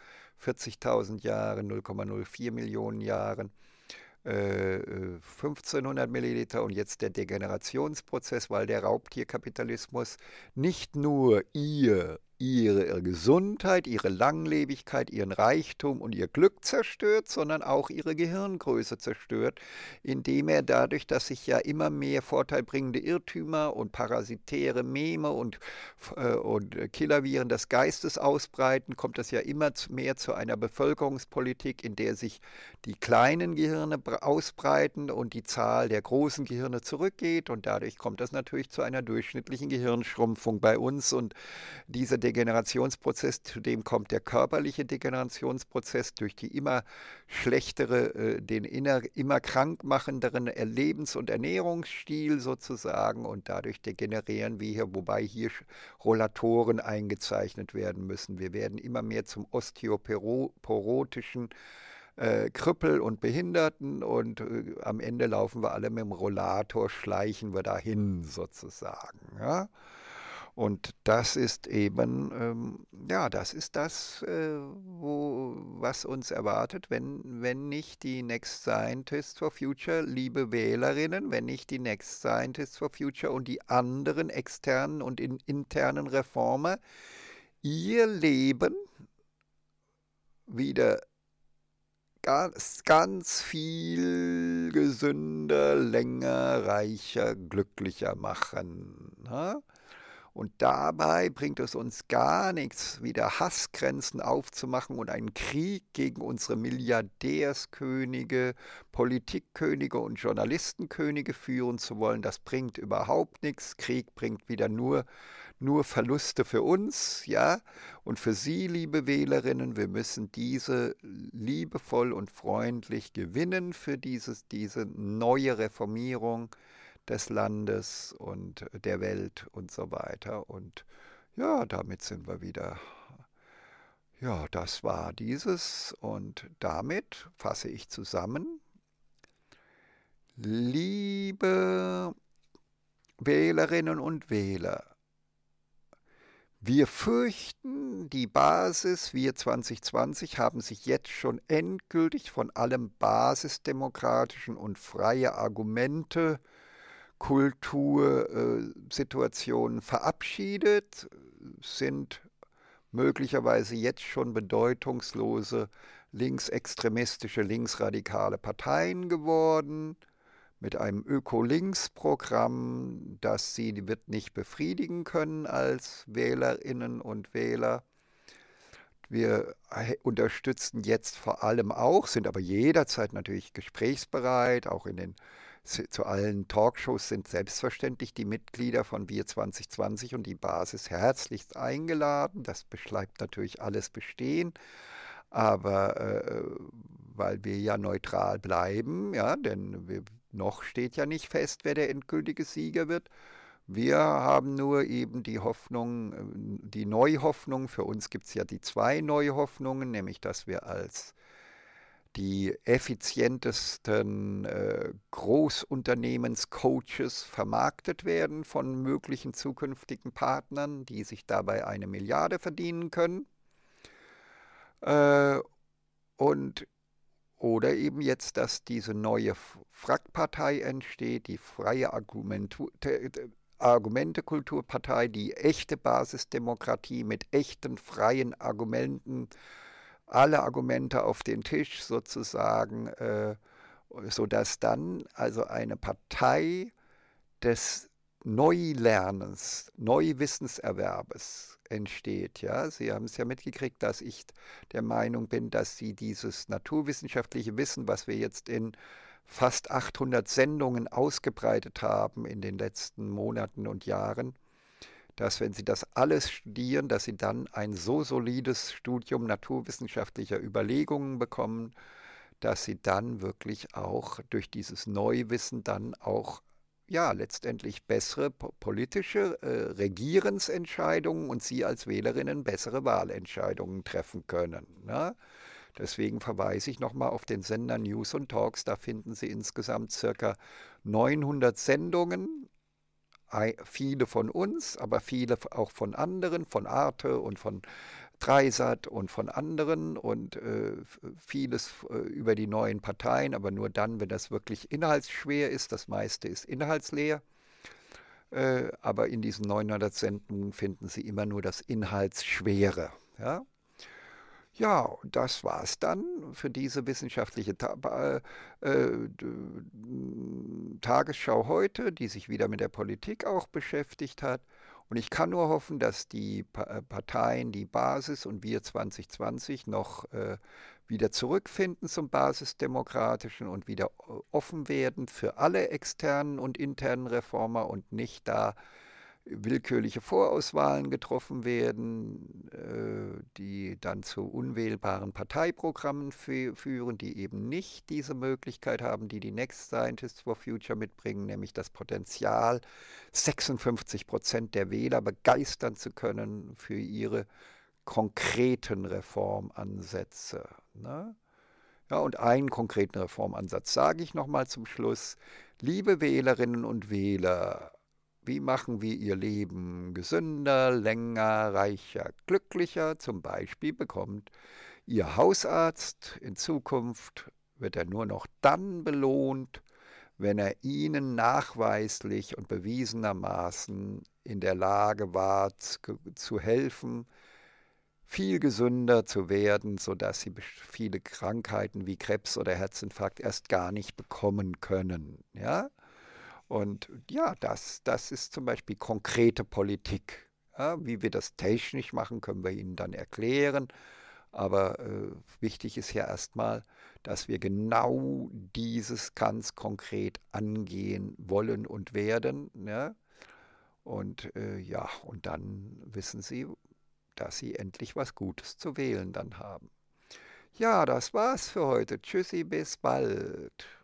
40.000 Jahren, 0,04 Millionen Jahren. 1500 äh, äh, Milliliter und jetzt der Degenerationsprozess, weil der Raubtierkapitalismus nicht nur ihr ihre Gesundheit, ihre Langlebigkeit, ihren Reichtum und ihr Glück zerstört, sondern auch ihre Gehirngröße zerstört, indem er dadurch, dass sich ja immer mehr vorteilbringende Irrtümer und parasitäre Meme und, äh, und Killerviren des Geistes ausbreiten, kommt es ja immer mehr zu einer Bevölkerungspolitik, in der sich die kleinen Gehirne ausbreiten und die Zahl der großen Gehirne zurückgeht und dadurch kommt das natürlich zu einer durchschnittlichen Gehirnschrumpfung bei uns und diese Degenerationsprozess, zudem kommt der körperliche Degenerationsprozess durch die immer schlechtere, äh, den inner, immer krankmachenderen Lebens- und Ernährungsstil sozusagen und dadurch degenerieren wir hier, wobei hier Rollatoren eingezeichnet werden müssen. Wir werden immer mehr zum osteoporotischen äh, Krüppel und Behinderten und äh, am Ende laufen wir alle mit dem Rollator, schleichen wir dahin sozusagen. Ja? Und das ist eben, ähm, ja, das ist das, äh, wo, was uns erwartet, wenn, wenn nicht die Next Scientists for Future, liebe Wählerinnen, wenn nicht die Next Scientists for Future und die anderen externen und in, internen Reformer ihr Leben wieder ganz, ganz viel gesünder, länger, reicher, glücklicher machen. Ne? Und dabei bringt es uns gar nichts, wieder Hassgrenzen aufzumachen und einen Krieg gegen unsere Milliardärskönige, Politikkönige und Journalistenkönige führen zu wollen. Das bringt überhaupt nichts. Krieg bringt wieder nur, nur Verluste für uns, ja. Und für Sie, liebe Wählerinnen, wir müssen diese liebevoll und freundlich gewinnen für dieses, diese neue Reformierung des Landes und äh, der Welt und so weiter. Und ja, damit sind wir wieder. Ja, das war dieses und damit fasse ich zusammen. Liebe Wählerinnen und Wähler, wir fürchten, die Basis, wir 2020, haben sich jetzt schon endgültig von allem basisdemokratischen und freie Argumente Kultursituationen verabschiedet, sind möglicherweise jetzt schon bedeutungslose linksextremistische, linksradikale Parteien geworden mit einem Öko-Links-Programm, das sie wird nicht befriedigen können als Wählerinnen und Wähler. Wir unterstützen jetzt vor allem auch, sind aber jederzeit natürlich gesprächsbereit, auch in den zu allen Talkshows sind selbstverständlich die Mitglieder von Wir 2020 und die Basis herzlichst eingeladen. Das bleibt natürlich alles bestehen. Aber äh, weil wir ja neutral bleiben, ja, denn wir, noch steht ja nicht fest, wer der endgültige Sieger wird. Wir haben nur eben die Hoffnung, äh, die Neuhoffnung, für uns gibt es ja die zwei Neuhoffnungen, nämlich dass wir als die effizientesten äh, Großunternehmenscoaches vermarktet werden von möglichen zukünftigen Partnern, die sich dabei eine Milliarde verdienen können. Äh, und oder eben jetzt, dass diese neue frack entsteht, die freie Argumentekulturpartei, die echte Basisdemokratie mit echten freien Argumenten äh, alle Argumente auf den Tisch sozusagen, äh, sodass dann also eine Partei des Neulernens, Neuwissenserwerbes entsteht. Ja, Sie haben es ja mitgekriegt, dass ich der Meinung bin, dass Sie dieses naturwissenschaftliche Wissen, was wir jetzt in fast 800 Sendungen ausgebreitet haben in den letzten Monaten und Jahren, dass wenn Sie das alles studieren, dass Sie dann ein so solides Studium naturwissenschaftlicher Überlegungen bekommen, dass Sie dann wirklich auch durch dieses Neuwissen dann auch ja letztendlich bessere politische äh, Regierensentscheidungen und Sie als Wählerinnen bessere Wahlentscheidungen treffen können. Ne? Deswegen verweise ich nochmal auf den Sender News und Talks. Da finden Sie insgesamt circa 900 Sendungen viele von uns, aber viele auch von anderen, von Arte und von Dreisat und von anderen und äh, vieles äh, über die neuen Parteien, aber nur dann, wenn das wirklich inhaltsschwer ist. Das meiste ist inhaltsleer. Äh, aber in diesen 900 Sendungen finden Sie immer nur das Inhaltsschwere. Ja? Ja, das war es dann für diese wissenschaftliche Ta äh, Tagesschau heute, die sich wieder mit der Politik auch beschäftigt hat. Und ich kann nur hoffen, dass die äh, Parteien, die Basis und wir 2020 noch äh, wieder zurückfinden zum Basisdemokratischen und wieder äh, offen werden für alle externen und internen Reformer und nicht da willkürliche Vorauswahlen getroffen werden, äh, die dann zu unwählbaren Parteiprogrammen führen, die eben nicht diese Möglichkeit haben, die die Next Scientists for Future mitbringen, nämlich das Potenzial, 56 Prozent der Wähler begeistern zu können für ihre konkreten Reformansätze. Ne? Ja, und einen konkreten Reformansatz sage ich nochmal zum Schluss. Liebe Wählerinnen und Wähler, wie machen wir ihr Leben gesünder, länger, reicher, glücklicher? Zum Beispiel bekommt ihr Hausarzt in Zukunft, wird er nur noch dann belohnt, wenn er ihnen nachweislich und bewiesenermaßen in der Lage war, zu helfen, viel gesünder zu werden, sodass sie viele Krankheiten wie Krebs oder Herzinfarkt erst gar nicht bekommen können. Ja? Und ja, das, das ist zum Beispiel konkrete Politik. Ja, wie wir das technisch machen, können wir Ihnen dann erklären. Aber äh, wichtig ist ja erstmal, dass wir genau dieses ganz konkret angehen wollen und werden. Ne? Und äh, ja, und dann wissen Sie, dass Sie endlich was Gutes zu wählen dann haben. Ja, das war's für heute. Tschüssi, bis bald.